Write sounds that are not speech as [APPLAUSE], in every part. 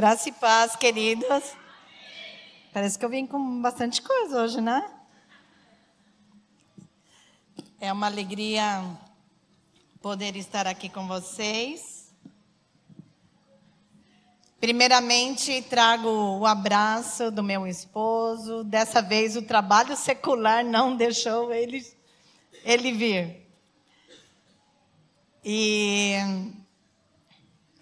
Graça e paz, queridos. Parece que eu vim com bastante coisa hoje, né? É uma alegria poder estar aqui com vocês. Primeiramente, trago o abraço do meu esposo. Dessa vez, o trabalho secular não deixou ele, ele vir. E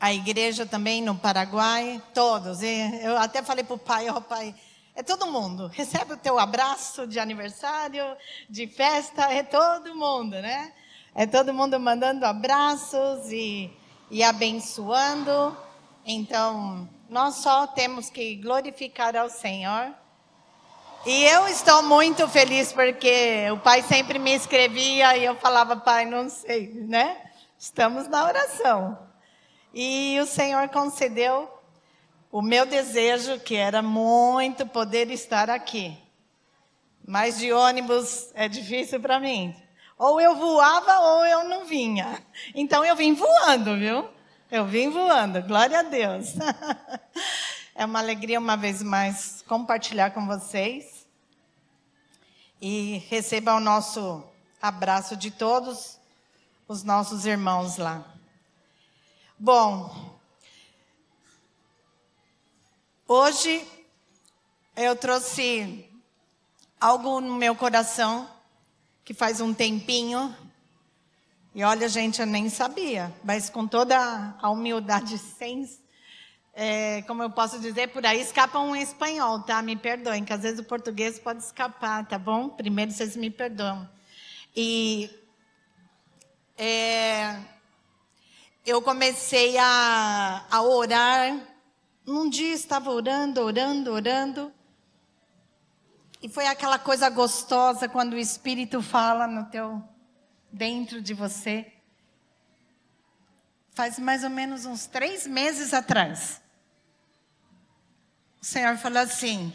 a igreja também no Paraguai, todos. E eu até falei para o pai, ó oh, pai, é todo mundo. Recebe o teu abraço de aniversário, de festa, é todo mundo, né? É todo mundo mandando abraços e, e abençoando. Então, nós só temos que glorificar ao Senhor. E eu estou muito feliz porque o pai sempre me escrevia e eu falava, pai, não sei, né? Estamos na oração. E o Senhor concedeu o meu desejo, que era muito poder estar aqui. Mas de ônibus é difícil para mim. Ou eu voava ou eu não vinha. Então eu vim voando, viu? Eu vim voando, glória a Deus. [LAUGHS] É uma alegria, uma vez mais, compartilhar com vocês. E receba o nosso abraço de todos os nossos irmãos lá. Bom, hoje eu trouxe algo no meu coração que faz um tempinho. E olha, gente, eu nem sabia, mas com toda a humildade, [LAUGHS] sem, é, como eu posso dizer, por aí escapa um espanhol, tá? Me perdoem, que às vezes o português pode escapar, tá bom? Primeiro vocês me perdoam. E é, eu comecei a, a orar. Num dia estava orando, orando, orando. E foi aquela coisa gostosa quando o Espírito fala no teu dentro de você. Faz mais ou menos uns três meses atrás. O Senhor falou assim: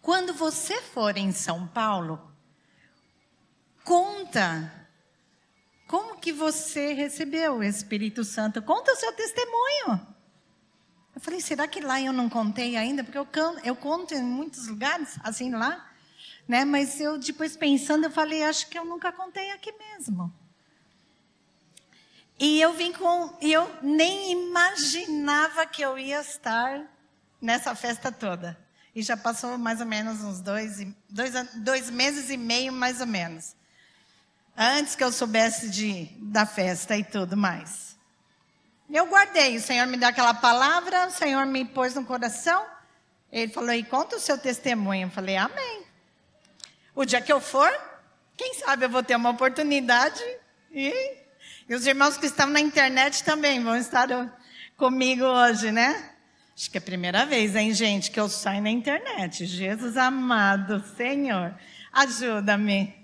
quando você for em São Paulo, conta como que você recebeu o Espírito Santo? Conta o seu testemunho. Eu falei, será que lá eu não contei ainda? Porque eu, eu conto em muitos lugares, assim lá. Né? Mas eu depois pensando, eu falei, acho que eu nunca contei aqui mesmo. E eu vim com, eu nem imaginava que eu ia estar nessa festa toda. E já passou mais ou menos uns dois, dois, dois meses e meio, mais ou menos. Antes que eu soubesse de, da festa e tudo mais. Eu guardei, o Senhor me deu aquela palavra, o Senhor me pôs no coração. Ele falou, e conta o seu testemunho. Eu falei, amém. O dia que eu for, quem sabe eu vou ter uma oportunidade. E, e os irmãos que estão na internet também vão estar comigo hoje, né? Acho que é a primeira vez, hein, gente, que eu saio na internet. Jesus amado, Senhor, ajuda-me.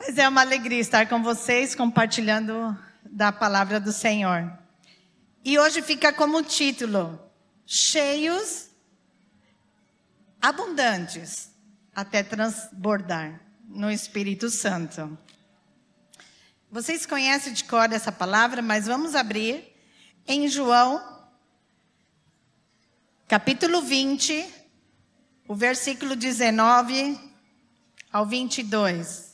Mas é uma alegria estar com vocês, compartilhando da palavra do Senhor. E hoje fica como título: Cheios, abundantes, até transbordar no Espírito Santo. Vocês conhecem de cor essa palavra, mas vamos abrir em João, capítulo 20, o versículo 19 ao 22.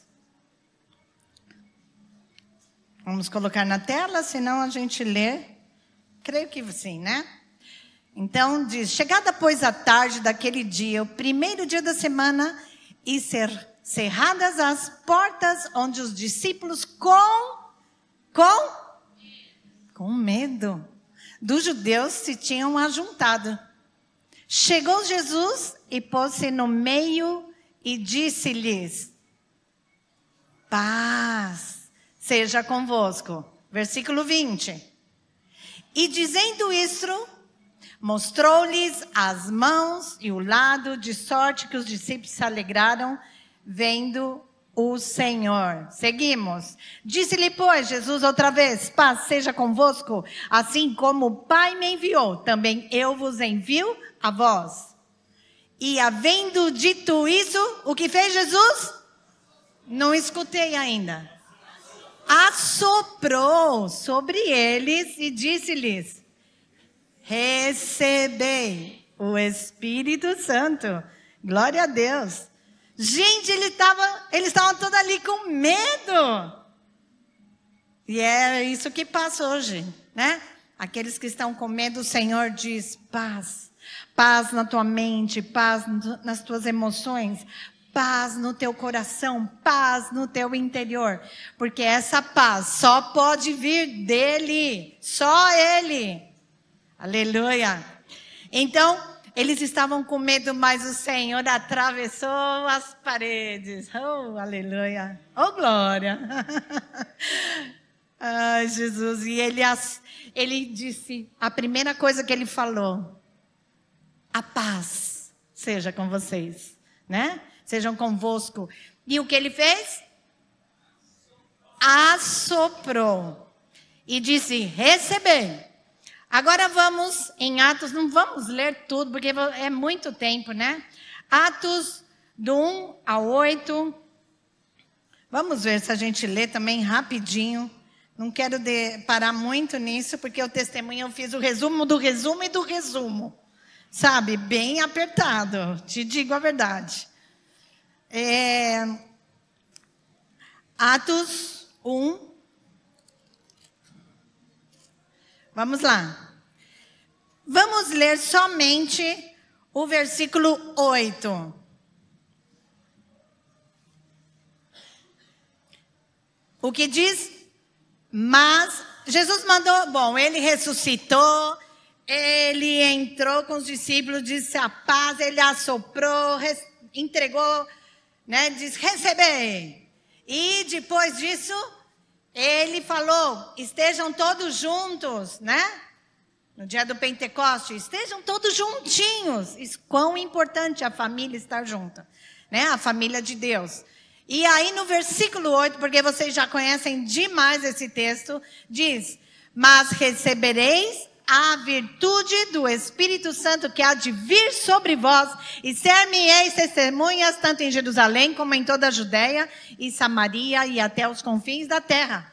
Vamos colocar na tela, senão a gente lê. Creio que sim, né? Então diz: Chegada, pois, a tarde daquele dia, o primeiro dia da semana, e ser cerradas as portas onde os discípulos com com com medo dos judeus se tinham ajuntado. Chegou Jesus e pôs-se no meio e disse-lhes: Paz seja convosco. Versículo 20. E dizendo isso, mostrou-lhes as mãos e o lado, de sorte que os discípulos se alegraram vendo o Senhor. Seguimos. Disse-lhe, pois, Jesus outra vez: Paz seja convosco, assim como o Pai me enviou, também eu vos envio a vós. E havendo dito isso, o que fez Jesus? Não escutei ainda assoprou sobre eles e disse-lhes: Recebei o Espírito Santo. Glória a Deus. Gente, ele tava, eles estavam todos ali com medo. E é isso que passa hoje, né? Aqueles que estão com medo, o Senhor diz: paz. Paz na tua mente, paz nas tuas emoções, paz no teu coração, paz no teu interior, porque essa paz só pode vir dele, só ele. Aleluia. Então, eles estavam com medo, mas o Senhor atravessou as paredes. Oh, aleluia. Oh, glória. [LAUGHS] Ai, Jesus. E ele, ele disse: a primeira coisa que ele falou, a paz seja com vocês, né? sejam convosco. E o que ele fez? Assoprou e disse: Recebei. Agora vamos em Atos, não vamos ler tudo, porque é muito tempo, né? Atos do 1 a 8. Vamos ver se a gente lê também rapidinho. Não quero de, parar muito nisso, porque o testemunho eu fiz o resumo do resumo e do resumo. Sabe? Bem apertado, te digo a verdade. É, Atos 1. Vamos lá. Vamos ler somente o versículo 8. O que diz? Mas Jesus mandou, bom, ele ressuscitou, ele entrou com os discípulos, disse a paz, ele assoprou, entregou né? Diz recebei. E depois disso, ele falou: estejam todos juntos, né? No dia do Pentecostes estejam todos juntinhos. Isso, quão importante a família estar junta, né? A família de Deus. E aí no versículo 8, porque vocês já conhecem demais esse texto, diz: Mas recebereis a virtude do Espírito Santo que há de vir sobre vós e ser-me-eis testemunhas tanto em Jerusalém como em toda a Judéia e Samaria e até os confins da terra.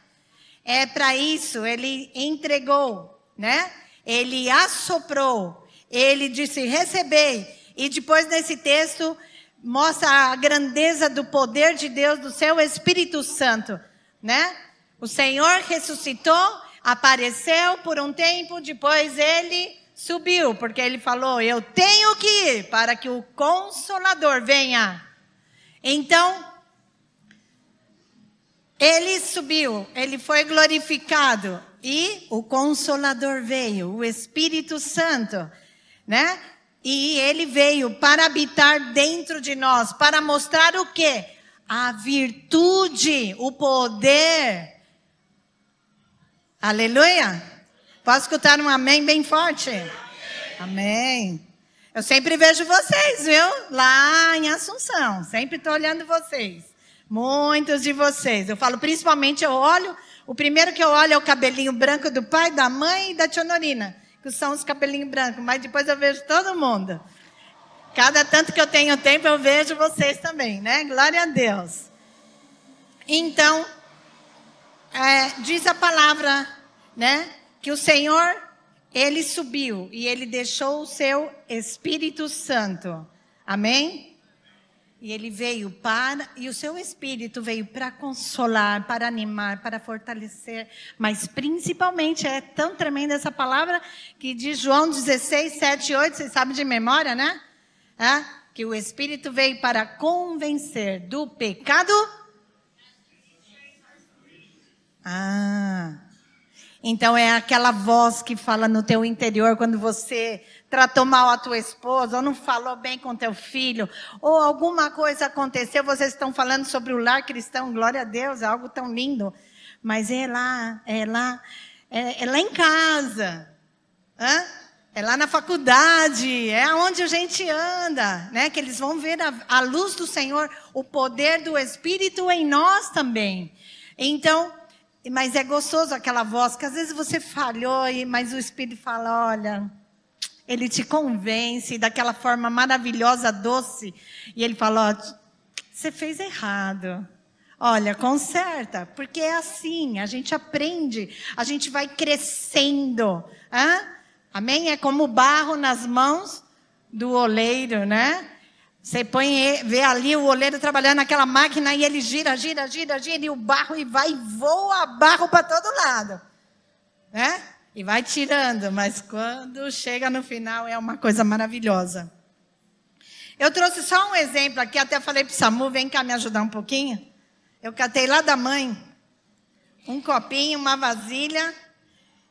É para isso ele entregou, né? Ele assoprou, ele disse recebei e depois nesse texto mostra a grandeza do poder de Deus do seu Espírito Santo, né? O Senhor ressuscitou Apareceu por um tempo, depois ele subiu, porque ele falou: Eu tenho que ir para que o Consolador venha. Então, ele subiu, ele foi glorificado e o Consolador veio, o Espírito Santo, né? E ele veio para habitar dentro de nós, para mostrar o quê? A virtude, o poder Aleluia! Posso escutar um amém bem forte? Amém. Eu sempre vejo vocês, viu? Lá em Assunção. Sempre estou olhando vocês. Muitos de vocês. Eu falo, principalmente, eu olho. O primeiro que eu olho é o cabelinho branco do pai, da mãe e da tia Norina, que são os cabelinhos brancos. Mas depois eu vejo todo mundo. Cada tanto que eu tenho tempo, eu vejo vocês também, né? Glória a Deus. Então, é, diz a palavra, né? Que o Senhor, ele subiu e ele deixou o seu Espírito Santo. Amém? E ele veio para, e o seu Espírito veio para consolar, para animar, para fortalecer, mas principalmente é tão tremenda essa palavra que diz João 16, 7 e 8, vocês sabem de memória, né? É, que o Espírito veio para convencer do pecado ah. Então é aquela voz que fala no teu interior quando você tratou mal a tua esposa, ou não falou bem com teu filho, ou alguma coisa aconteceu, vocês estão falando sobre o lar cristão, glória a Deus, é algo tão lindo. Mas é lá, é lá, é, é lá em casa. Hã? É lá na faculdade, é onde a gente anda, né? Que eles vão ver a, a luz do Senhor, o poder do Espírito em nós também. Então, mas é gostoso aquela voz, que às vezes você falhou, mas o Espírito fala: olha, ele te convence daquela forma maravilhosa, doce. E ele fala: ó, você fez errado. Olha, conserta, porque é assim, a gente aprende, a gente vai crescendo. Hein? Amém? É como barro nas mãos do oleiro, né? Você põe, vê ali o oleiro trabalhando naquela máquina e ele gira, gira, gira, gira, e o barro e vai e voa barro para todo lado. Né? E vai tirando, mas quando chega no final é uma coisa maravilhosa. Eu trouxe só um exemplo aqui, até falei para o Samu, vem cá me ajudar um pouquinho. Eu catei lá da mãe um copinho, uma vasilha,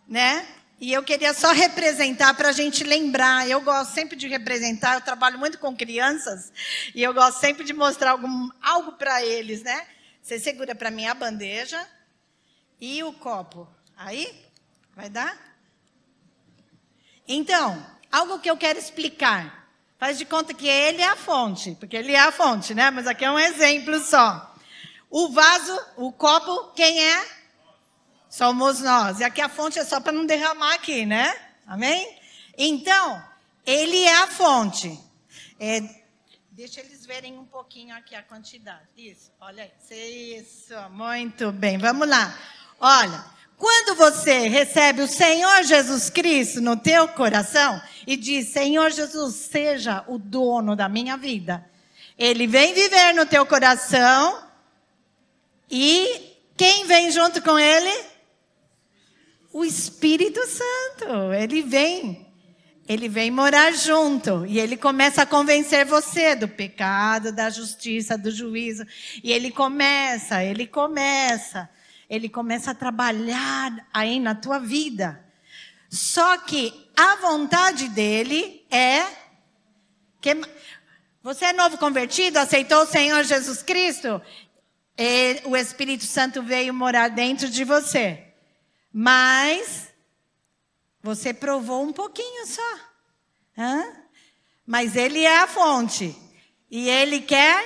né? E eu queria só representar para a gente lembrar. Eu gosto sempre de representar, eu trabalho muito com crianças e eu gosto sempre de mostrar algum, algo para eles, né? Você segura para mim a bandeja e o copo. Aí? Vai dar? Então, algo que eu quero explicar. Faz de conta que ele é a fonte, porque ele é a fonte, né? Mas aqui é um exemplo só. O vaso, o copo, quem é? Somos nós. E aqui a fonte é só para não derramar aqui, né? Amém? Então, ele é a fonte. É, deixa eles verem um pouquinho aqui a quantidade. Isso, olha aí. Isso, muito bem. Vamos lá. Olha, quando você recebe o Senhor Jesus Cristo no teu coração e diz: Senhor Jesus, seja o dono da minha vida. Ele vem viver no teu coração e quem vem junto com ele? o Espírito Santo, ele vem. Ele vem morar junto e ele começa a convencer você do pecado, da justiça, do juízo. E ele começa, ele começa, ele começa a trabalhar aí na tua vida. Só que a vontade dele é que você é novo convertido, aceitou o Senhor Jesus Cristo, e o Espírito Santo veio morar dentro de você. Mas você provou um pouquinho só. Hã? Mas ele é a fonte. E ele quer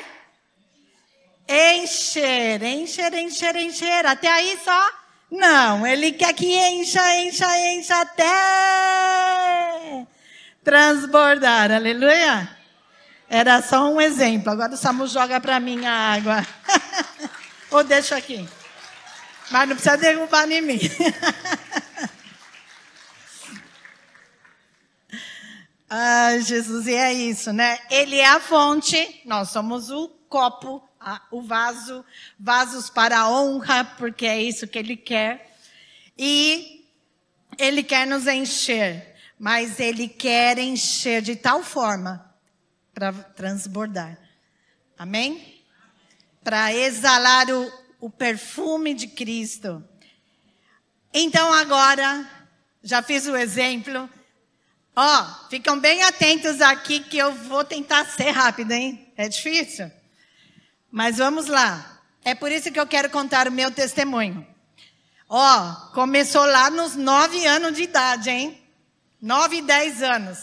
encher, encher, encher, encher. Até aí só? Não, ele quer que encha, encha, encha até transbordar. Aleluia. Era só um exemplo. Agora o Samu joga para mim a água. [LAUGHS] Ou deixa aqui. Mas não precisa derrubar em mim. [LAUGHS] ah, Jesus, e é isso, né? Ele é a fonte, nós somos o copo, a, o vaso, vasos para a honra, porque é isso que ele quer. E ele quer nos encher, mas ele quer encher de tal forma para transbordar. Amém? Para exalar o o perfume de Cristo. Então agora, já fiz o exemplo. Ó, oh, ficam bem atentos aqui que eu vou tentar ser rápida, hein? É difícil. Mas vamos lá. É por isso que eu quero contar o meu testemunho. Ó, oh, começou lá nos nove anos de idade, hein? Nove, dez anos.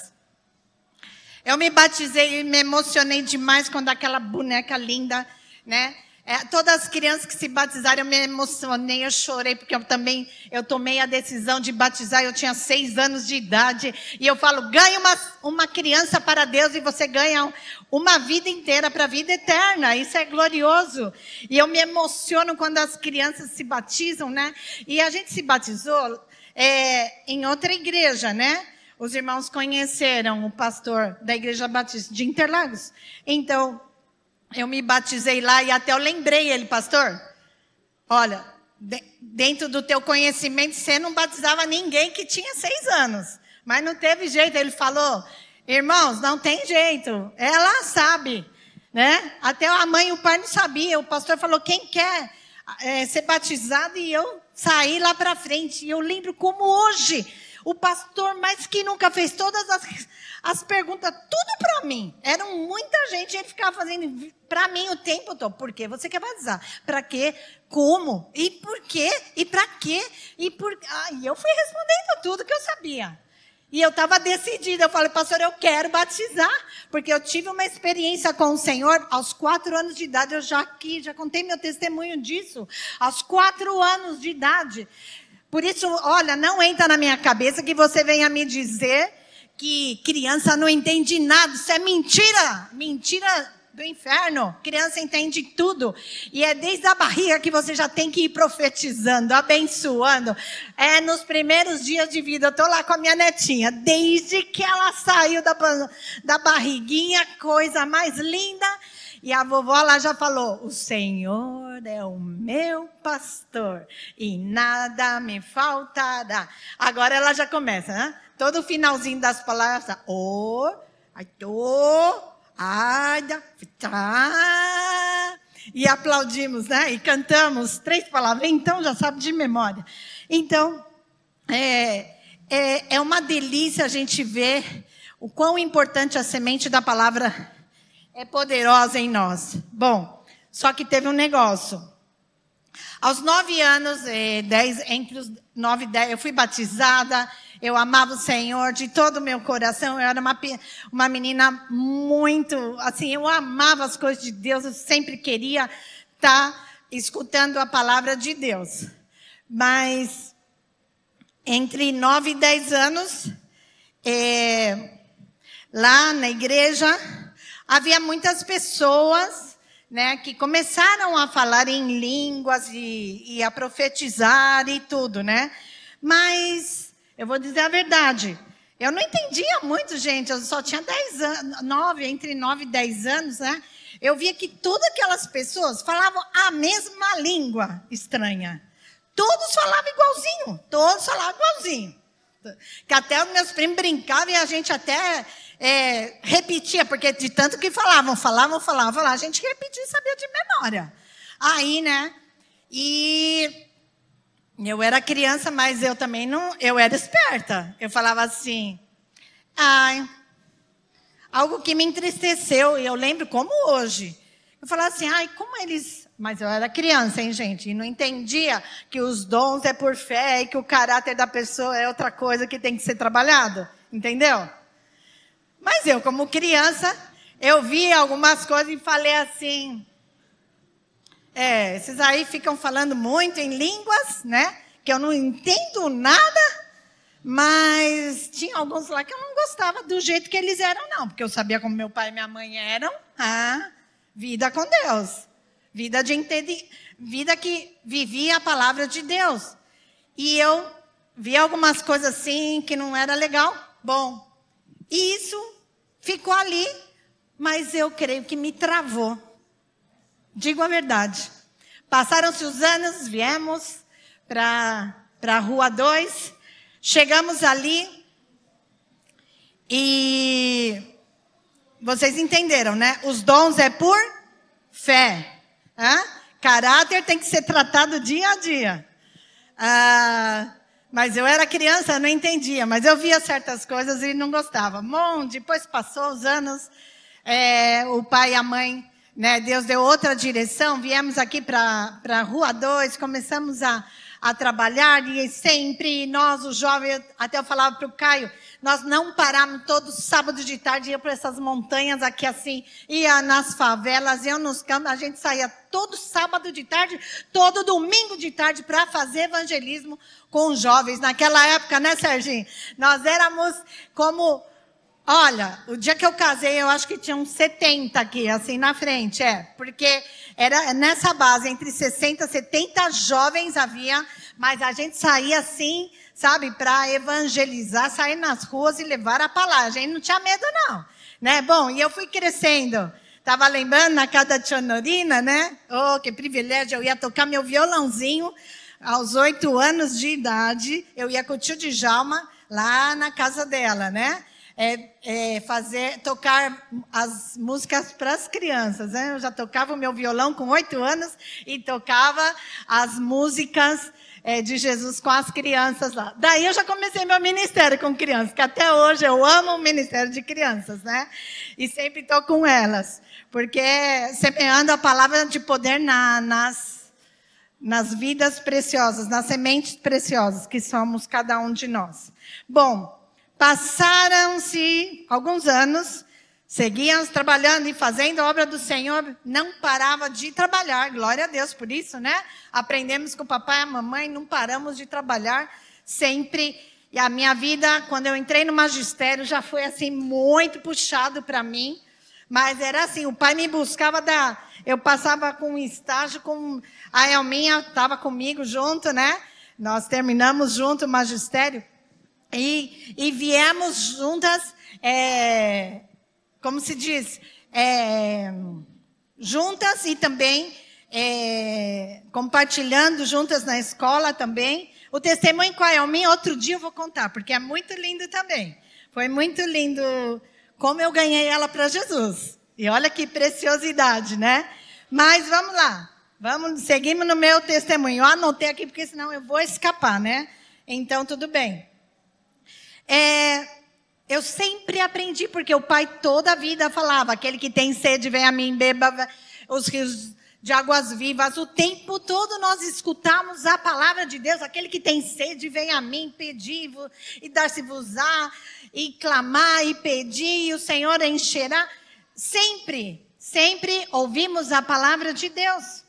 Eu me batizei e me emocionei demais quando aquela boneca linda, né? É, todas as crianças que se batizaram, eu me emocionei, eu chorei, porque eu também eu tomei a decisão de batizar, eu tinha seis anos de idade. E eu falo, ganha uma, uma criança para Deus e você ganha uma vida inteira para a vida eterna. Isso é glorioso. E eu me emociono quando as crianças se batizam, né? E a gente se batizou é, em outra igreja, né? Os irmãos conheceram o pastor da Igreja Batista de Interlagos. Então, eu me batizei lá e até eu lembrei ele, pastor. Olha, de, dentro do teu conhecimento, você não batizava ninguém que tinha seis anos. Mas não teve jeito. Ele falou, irmãos, não tem jeito. Ela sabe, né? Até a mãe e o pai não sabiam. O pastor falou, quem quer é, ser batizado? E eu saí lá para frente. E eu lembro como hoje o pastor mais que nunca fez todas as, as perguntas, tudo para mim. Eram muita gente, ele ficava fazendo para mim o tempo todo. Por que você quer batizar? Para quê? Como? E por quê? E para quê? E por... Ah, e eu fui respondendo tudo que eu sabia. E eu estava decidida, eu falei, pastor, eu quero batizar, porque eu tive uma experiência com o Senhor aos quatro anos de idade, eu já aqui, já contei meu testemunho disso, aos quatro anos de idade, por isso, olha, não entra na minha cabeça que você venha me dizer que criança não entende nada. Isso é mentira, mentira do inferno. Criança entende tudo. E é desde a barriga que você já tem que ir profetizando, abençoando. É nos primeiros dias de vida. Eu estou lá com a minha netinha. Desde que ela saiu da, da barriguinha, coisa mais linda. E a vovó lá já falou: O Senhor é o meu pastor e nada me faltará. Agora ela já começa, né? Todo finalzinho das palavras: O, aito, aida, tá. E aplaudimos, né? E cantamos três palavras. Então já sabe de memória. Então, é, é, é uma delícia a gente ver o quão importante é a semente da palavra é poderosa em nós. Bom, só que teve um negócio. Aos nove anos, eh, dez, entre os nove e dez, eu fui batizada, eu amava o Senhor de todo o meu coração. Eu era uma, uma menina muito, assim, eu amava as coisas de Deus, eu sempre queria estar tá escutando a palavra de Deus. Mas, entre nove e dez anos, eh, lá na igreja, havia muitas pessoas né, que começaram a falar em línguas e, e a profetizar e tudo, né? Mas eu vou dizer a verdade. Eu não entendia muito, gente. Eu só tinha 10 anos, 9, entre 9 e 10 anos, né? Eu via que todas aquelas pessoas falavam a mesma língua estranha. Todos falavam igualzinho, todos falavam igualzinho. Que até os meus primos brincavam e a gente até é, repetia, porque de tanto que falavam, falavam, falavam, falavam, a gente repetia e sabia de memória. Aí, né? E eu era criança, mas eu também não. Eu era esperta. Eu falava assim. Ai, algo que me entristeceu, e eu lembro como hoje. Eu falava assim, ai, como eles mas eu era criança, hein, gente? E não entendia que os dons é por fé e que o caráter da pessoa é outra coisa que tem que ser trabalhado. Entendeu? Mas eu, como criança, eu vi algumas coisas e falei assim. É, esses aí ficam falando muito em línguas, né? Que eu não entendo nada, mas tinha alguns lá que eu não gostava do jeito que eles eram, não, porque eu sabia como meu pai e minha mãe eram. Ah, vida com Deus. Vida, de vida que vivia a palavra de Deus. E eu vi algumas coisas assim que não era legal. Bom, e isso ficou ali, mas eu creio que me travou. Digo a verdade. Passaram-se os anos, viemos para a Rua 2, chegamos ali e vocês entenderam, né? Os dons é por fé. Hã? Caráter tem que ser tratado dia a dia. Ah, mas eu era criança, não entendia, mas eu via certas coisas e não gostava. Bom, depois passou os anos, é, o pai e a mãe, né, Deus deu outra direção, viemos aqui para a Rua 2, começamos a, a trabalhar e sempre nós, os jovens, até eu falava para o Caio, nós não parávamos todo sábado de tarde, ia para essas montanhas aqui assim, ia nas favelas, ia nos campos, a gente saía todo sábado de tarde, todo domingo de tarde para fazer evangelismo com os jovens. Naquela época, né, Serginho? Nós éramos como Olha, o dia que eu casei, eu acho que tinha uns 70 aqui, assim, na frente, é. Porque era nessa base, entre 60 e 70 jovens havia, mas a gente saía assim, sabe, para evangelizar, sair nas ruas e levar a palavra. A gente não tinha medo, não. Né? Bom, e eu fui crescendo. Estava lembrando na casa de Honorina, né? Oh, que privilégio, eu ia tocar meu violãozinho aos oito anos de idade. Eu ia com o tio Djalma lá na casa dela, né? é, é fazer tocar as músicas para as crianças. Né? Eu já tocava o meu violão com oito anos e tocava as músicas é, de Jesus com as crianças lá. Daí eu já comecei meu ministério com crianças, que até hoje eu amo o ministério de crianças, né? E sempre estou com elas, porque semeando a palavra de poder na, nas, nas vidas preciosas, nas sementes preciosas que somos cada um de nós. Bom. Passaram-se alguns anos, seguiam trabalhando e fazendo a obra do Senhor, não parava de trabalhar, glória a Deus por isso, né? Aprendemos com o papai e a mamãe, não paramos de trabalhar sempre. E a minha vida, quando eu entrei no magistério, já foi assim muito puxado para mim, mas era assim, o pai me buscava da, eu passava com um estágio com a Elminha, estava comigo junto, né? Nós terminamos junto o magistério. E, e viemos juntas, é, como se diz, é, juntas e também é, compartilhando juntas na escola também. O testemunho com a Elmin, outro dia eu vou contar, porque é muito lindo também. Foi muito lindo como eu ganhei ela para Jesus. E olha que preciosidade, né? Mas vamos lá. Vamos, seguimos no meu testemunho. Eu anotei aqui, porque senão eu vou escapar, né? Então, tudo bem. É, eu sempre aprendi, porque o pai toda a vida falava: aquele que tem sede, vem a mim, beba os rios de águas vivas. O tempo todo nós escutamos a palavra de Deus: aquele que tem sede, vem a mim, pedir e dar-se-vos-á, e clamar e pedir, e o Senhor encherá. Sempre, sempre ouvimos a palavra de Deus.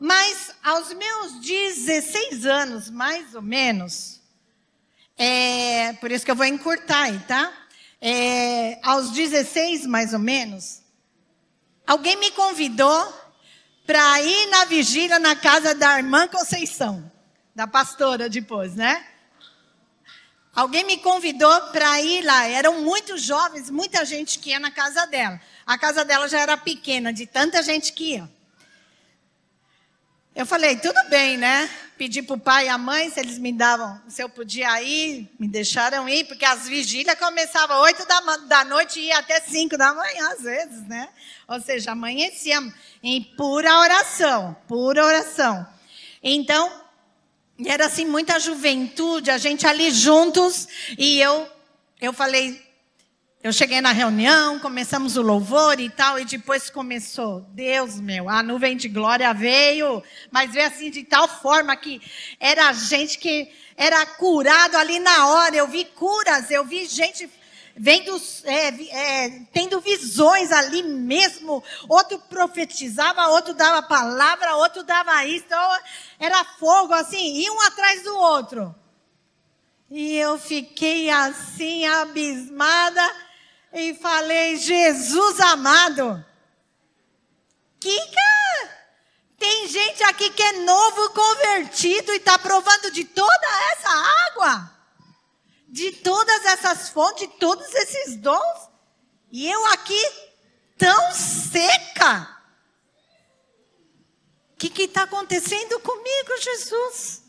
Mas aos meus 16 anos, mais ou menos, é, por isso que eu vou encurtar aí, tá? É, aos 16, mais ou menos, alguém me convidou para ir na vigília na casa da irmã Conceição, da pastora depois, né? Alguém me convidou para ir lá. Eram muitos jovens, muita gente que ia na casa dela. A casa dela já era pequena, de tanta gente que ia. Eu falei, tudo bem, né? Pedi para o pai e a mãe se eles me davam, se eu podia ir, me deixaram ir, porque as vigílias começavam 8 da, da noite e ia até 5 da manhã, às vezes, né? Ou seja, amanhecíamos em pura oração, pura oração. Então, era assim muita juventude, a gente ali juntos, e eu, eu falei, eu cheguei na reunião, começamos o louvor e tal, e depois começou. Deus meu, a nuvem de glória veio, mas veio assim de tal forma que era gente que era curado ali na hora. Eu vi curas, eu vi gente vendo, é, é, tendo visões ali mesmo. Outro profetizava, outro dava palavra, outro dava isso. Então, era fogo assim, e um atrás do outro. E eu fiquei assim abismada e falei: Jesus amado, Kika, é? tem gente aqui que é novo convertido e está provando de toda essa água, de todas essas fontes, de todos esses dons, e eu aqui tão seca. O que está acontecendo comigo, Jesus?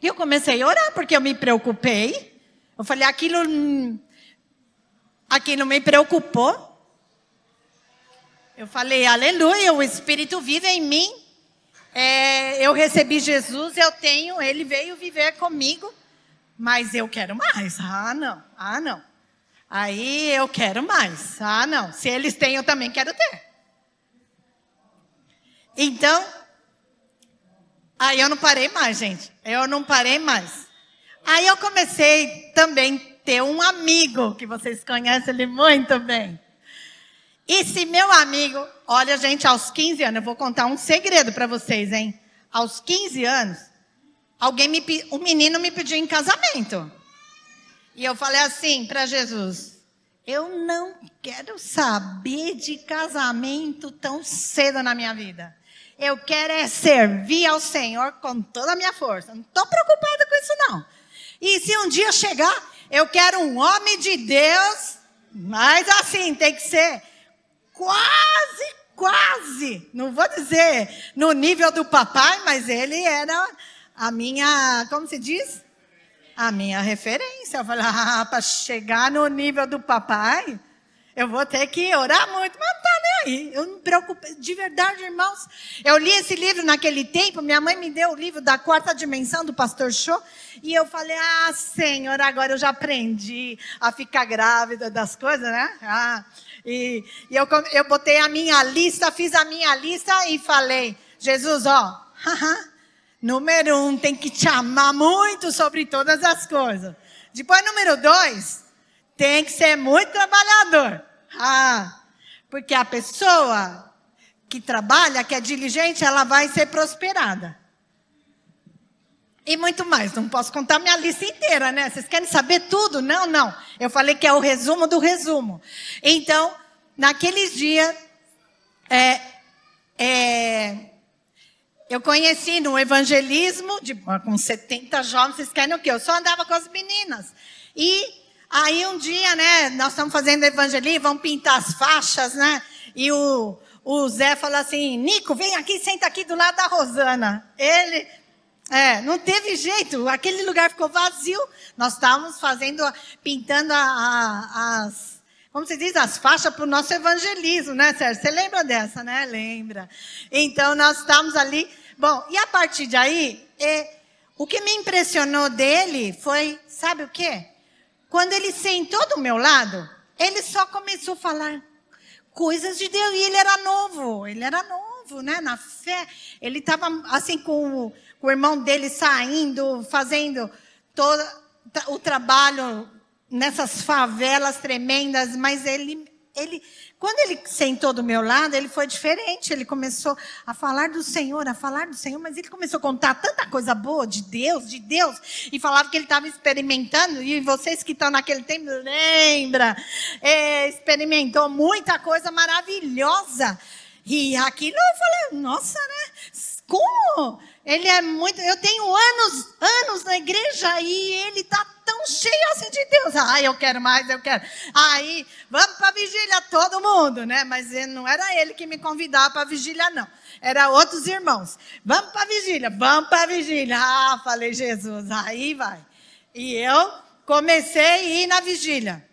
E eu comecei a orar, porque eu me preocupei. Eu falei, aquilo Aqui não me preocupou. Eu falei, aleluia, o Espírito vive em mim. É, eu recebi Jesus, eu tenho, ele veio viver comigo, mas eu quero mais. Ah, não, ah, não. Aí eu quero mais. Ah, não. Se eles têm, eu também quero ter. Então, aí eu não parei mais, gente. Eu não parei mais. Aí eu comecei também ter um amigo, que vocês conhecem ele muito bem. E se meu amigo, olha gente, aos 15 anos, eu vou contar um segredo para vocês, hein? Aos 15 anos, alguém me, um menino me pediu em casamento. E eu falei assim para Jesus: eu não quero saber de casamento tão cedo na minha vida. Eu quero é servir ao Senhor com toda a minha força. Não estou preocupada com isso, não. E se um dia chegar, eu quero um homem de Deus, mas assim, tem que ser quase, quase, não vou dizer no nível do papai, mas ele era a minha, como se diz? A minha referência. Eu falei, ah, para chegar no nível do papai, eu vou ter que orar muito, mas não tá nem aí. Eu não me preocupo. De verdade, irmãos. Eu li esse livro naquele tempo. Minha mãe me deu o livro da quarta dimensão do pastor Show. E eu falei, ah, Senhor, agora eu já aprendi a ficar grávida das coisas, né? Ah, e, e eu, eu botei a minha lista, fiz a minha lista e falei, Jesus, ó, número um, tem que te amar muito sobre todas as coisas. Depois, número dois, tem que ser muito trabalhador. Ah, porque a pessoa que trabalha, que é diligente, ela vai ser prosperada. E muito mais, não posso contar minha lista inteira, né? Vocês querem saber tudo? Não, não. Eu falei que é o resumo do resumo. Então, naqueles dias, é, é, eu conheci no evangelismo, de, com 70 jovens, vocês querem o quê? Eu só andava com as meninas. E Aí um dia, né, nós estamos fazendo evangelismo, vamos pintar as faixas, né? E o, o Zé fala assim: Nico, vem aqui, senta aqui do lado da Rosana. Ele, é, não teve jeito, aquele lugar ficou vazio. Nós estávamos fazendo, pintando a, a, as, como se diz, as faixas para o nosso evangelismo, né, Sérgio? Você lembra dessa, né? Lembra. Então, nós estávamos ali. Bom, e a partir daí, e, o que me impressionou dele foi, sabe o quê? Quando ele sentou do meu lado, ele só começou a falar coisas de Deus. E ele era novo, ele era novo, né? Na fé. Ele estava assim com o, com o, irmão dele saindo, fazendo todo o trabalho nessas favelas tremendas, mas ele, ele quando ele sentou do meu lado, ele foi diferente. Ele começou a falar do Senhor, a falar do Senhor, mas ele começou a contar tanta coisa boa de Deus, de Deus, e falava que ele estava experimentando. E vocês que estão naquele tempo, lembra? É, experimentou muita coisa maravilhosa. E aquilo eu falei, nossa, né? Como? Ele é muito. Eu tenho anos, anos na igreja e ele está tão cheio assim de Deus. Ai, ah, eu quero mais, eu quero. Aí, vamos para a vigília todo mundo, né? Mas não era ele que me convidava para a vigília, não. Era outros irmãos. Vamos para a vigília, vamos para a vigília. Ah, falei, Jesus, aí vai. E eu comecei a ir na vigília.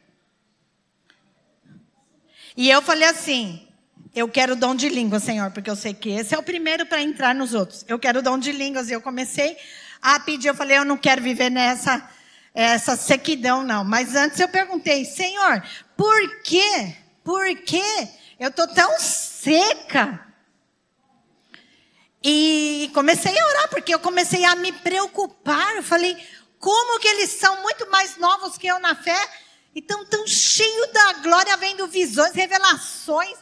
E eu falei assim: eu quero o dom de língua, Senhor, porque eu sei que esse é o primeiro para entrar nos outros. Eu quero o dom de línguas. E eu comecei a pedir, eu falei, eu não quero viver nessa essa sequidão, não. Mas antes eu perguntei, Senhor, por quê? Por quê? Eu estou tão seca. E comecei a orar, porque eu comecei a me preocupar. Eu falei, como que eles são muito mais novos que eu na fé? e estão tão cheio da glória, vendo visões, revelações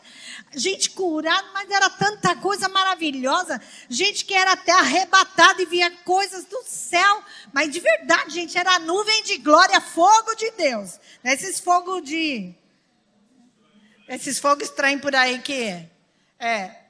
gente curada, mas era tanta coisa maravilhosa, gente que era até arrebatada e via coisas do céu, mas de verdade, gente, era nuvem de glória, fogo de Deus. Né, esses fogos de. Esses fogos estranhos por aí que. É.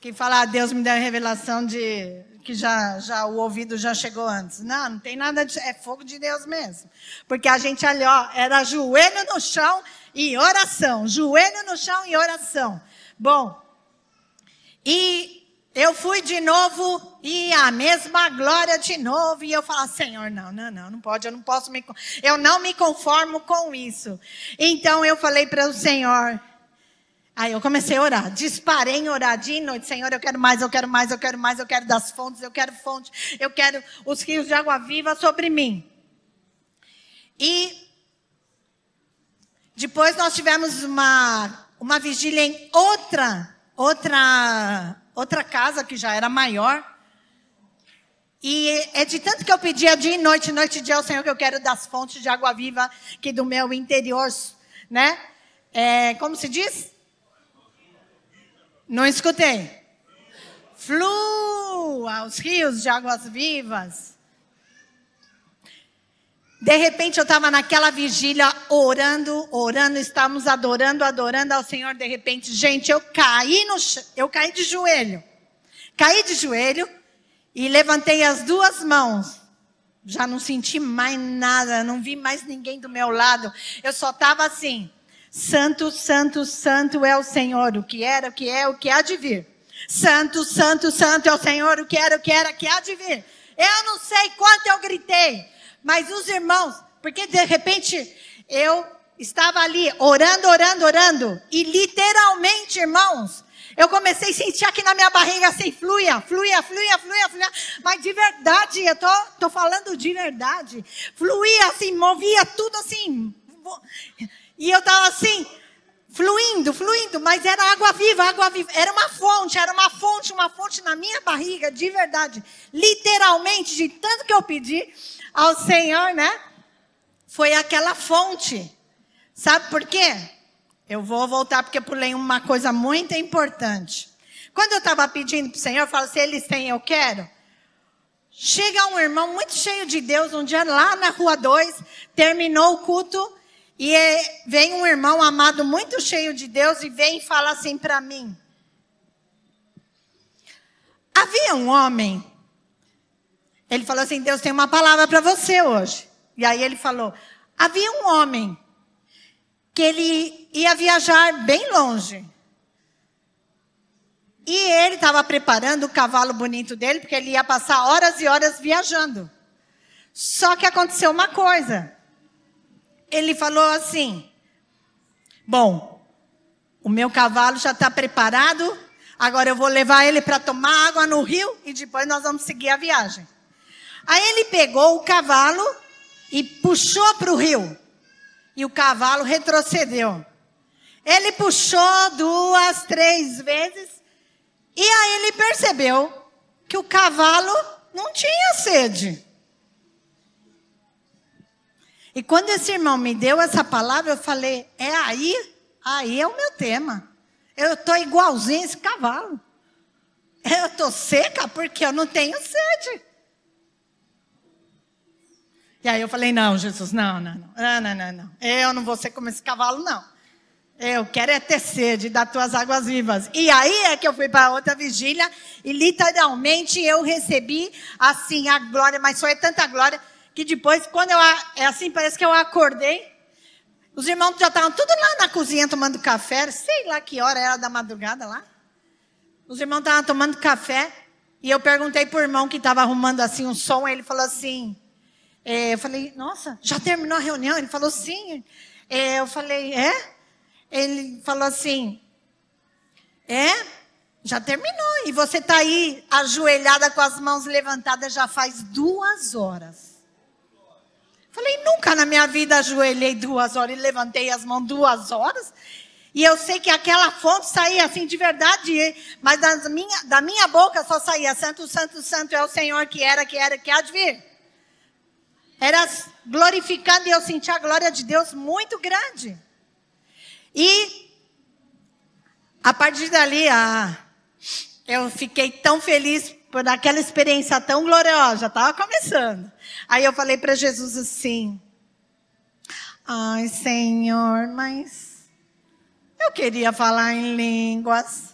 Quem fala, ah, Deus me deu a revelação de que já, já o ouvido já chegou antes. Não, não tem nada de. É fogo de Deus mesmo. Porque a gente ali, ó, era joelho no chão e oração. Joelho no chão e oração. Bom, e eu fui de novo e a mesma glória de novo. E eu falo Senhor, não, não, não, não pode, eu não posso me. Eu não me conformo com isso. Então eu falei para o Senhor. Aí eu comecei a orar, disparei em orar dia e noite. Senhor, eu quero mais, eu quero mais, eu quero mais, eu quero das fontes, eu quero fontes, eu quero os rios de água viva sobre mim. E depois nós tivemos uma uma vigília em outra, outra, outra casa que já era maior. E é de tanto que eu pedia dia e noite, noite e dia ao Senhor que eu quero das fontes de água viva que do meu interior, né? É, como se diz? Não escutei. Flua os rios de águas vivas de repente eu estava naquela vigília orando, orando, estávamos adorando, adorando ao Senhor. De repente, gente, eu caí no eu caí de joelho. Caí de joelho e levantei as duas mãos. Já não senti mais nada, não vi mais ninguém do meu lado. Eu só estava assim: Santo, Santo, Santo é o Senhor, o que era, o que é, o que há de vir. Santo, Santo, Santo é o Senhor, o que era, o que era, o que há de vir. Eu não sei quanto eu gritei. Mas os irmãos, porque de repente eu estava ali orando, orando, orando, e literalmente, irmãos, eu comecei a sentir aqui na minha barriga assim, fluia, fluia, fluia, fluia, fluia. Mas de verdade, eu tô, tô falando de verdade. Fluía assim, movia tudo assim. E eu tava assim, fluindo, fluindo, mas era água viva, água viva, era uma fonte, era uma fonte, uma fonte na minha barriga, de verdade, literalmente, de tanto que eu pedi ao Senhor, né? Foi aquela fonte. Sabe por quê? Eu vou voltar porque eu pulei uma coisa muito importante. Quando eu estava pedindo para o Senhor, eu falo, se eles têm, eu quero. Chega um irmão muito cheio de Deus, um dia lá na Rua 2, terminou o culto, e é, vem um irmão amado muito cheio de Deus e vem e fala assim para mim. Havia um homem. Ele falou assim: Deus tem uma palavra para você hoje. E aí ele falou: Havia um homem que ele ia viajar bem longe. E ele estava preparando o cavalo bonito dele, porque ele ia passar horas e horas viajando. Só que aconteceu uma coisa ele falou assim: Bom, o meu cavalo já está preparado, agora eu vou levar ele para tomar água no rio e depois nós vamos seguir a viagem. Aí ele pegou o cavalo e puxou para o rio. E o cavalo retrocedeu. Ele puxou duas, três vezes. E aí ele percebeu que o cavalo não tinha sede. E quando esse irmão me deu essa palavra, eu falei: é aí, aí é o meu tema. Eu estou igualzinho esse cavalo. Eu estou seca porque eu não tenho sede. E aí eu falei: não, Jesus, não, não, não, não, não, não. não. Eu não vou ser como esse cavalo, não. Eu quero é ter sede das tuas águas vivas. E aí é que eu fui para outra vigília e literalmente eu recebi assim a glória, mas foi é tanta glória que depois, quando eu. É assim, parece que eu acordei. Os irmãos já estavam tudo lá na cozinha tomando café, sei lá que hora era da madrugada lá. Os irmãos estavam tomando café e eu perguntei para o irmão que estava arrumando assim um som, ele falou assim. É, eu falei, nossa, já terminou a reunião? Ele falou, sim. É, eu falei, é? Ele falou assim, é? Já terminou. E você está aí ajoelhada com as mãos levantadas já faz duas horas. Falei, nunca na minha vida ajoelhei duas horas e levantei as mãos duas horas. E eu sei que aquela fonte saía assim de verdade, mas da minha, da minha boca só saía: Santo, Santo, Santo é o Senhor que era, que era, que há de vir. Era glorificando e eu sentia a glória de Deus muito grande. E a partir dali, a, ah, eu fiquei tão feliz por aquela experiência tão gloriosa, estava começando. Aí eu falei para Jesus assim: Ai, Senhor, mas eu queria falar em línguas.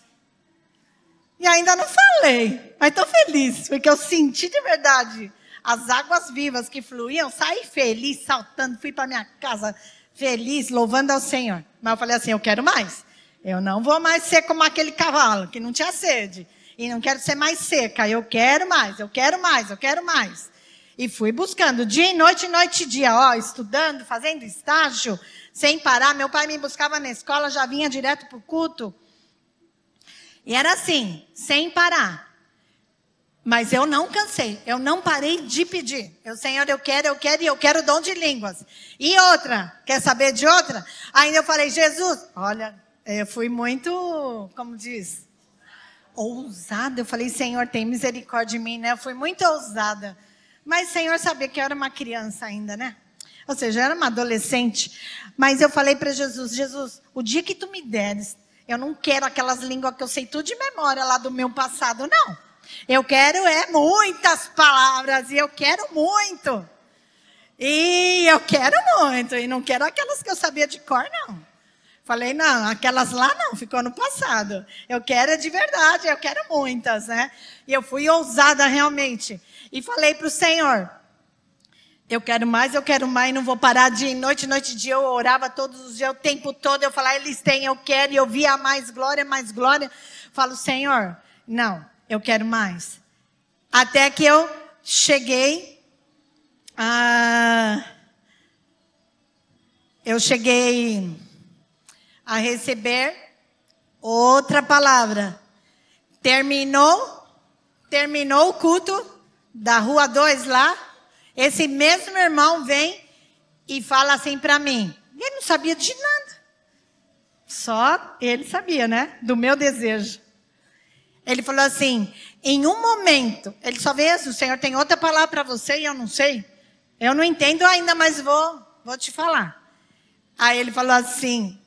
E ainda não falei, mas estou feliz, porque eu senti de verdade as águas vivas que fluíam. Saí feliz, saltando, fui para minha casa feliz, louvando ao Senhor. Mas eu falei assim: eu quero mais. Eu não vou mais ser como aquele cavalo que não tinha sede. E não quero ser mais seca, eu quero mais, eu quero mais, eu quero mais. E fui buscando, dia e noite, noite e dia, ó, estudando, fazendo estágio, sem parar. Meu pai me buscava na escola, já vinha direto para o culto. E era assim, sem parar. Mas eu não cansei, eu não parei de pedir. Eu, Senhor, eu quero, eu quero e eu quero o dom de línguas. E outra, quer saber de outra? Ainda eu falei, Jesus, olha, eu fui muito, como diz, ousada. Eu falei, Senhor, tem misericórdia de mim, né? Eu fui muito ousada. Mas Senhor sabia que eu era uma criança ainda, né? Ou seja, eu era uma adolescente. Mas eu falei para Jesus, Jesus, o dia que tu me deres, eu não quero aquelas línguas que eu sei tudo de memória lá do meu passado, não. Eu quero é muitas palavras e eu quero muito. E eu quero muito e não quero aquelas que eu sabia de cor, não. Falei, não, aquelas lá não, ficou no passado. Eu quero é de verdade, eu quero muitas, né? E eu fui ousada realmente. E falei para o Senhor, eu quero mais, eu quero mais, não vou parar de noite, noite e dia. Eu orava todos os dias, o tempo todo. Eu falava, eles têm, eu quero. E eu via mais glória, mais glória. Falo, Senhor, não, eu quero mais. Até que eu cheguei. A... Eu cheguei a receber outra palavra. Terminou, terminou o culto da rua 2 lá. Esse mesmo irmão vem e fala assim para mim: ele não sabia de nada. Só ele sabia, né? Do meu desejo. Ele falou assim: em um momento, ele só vê, o Senhor tem outra palavra para você e eu não sei. Eu não entendo ainda, mas vou, vou te falar. Aí ele falou assim: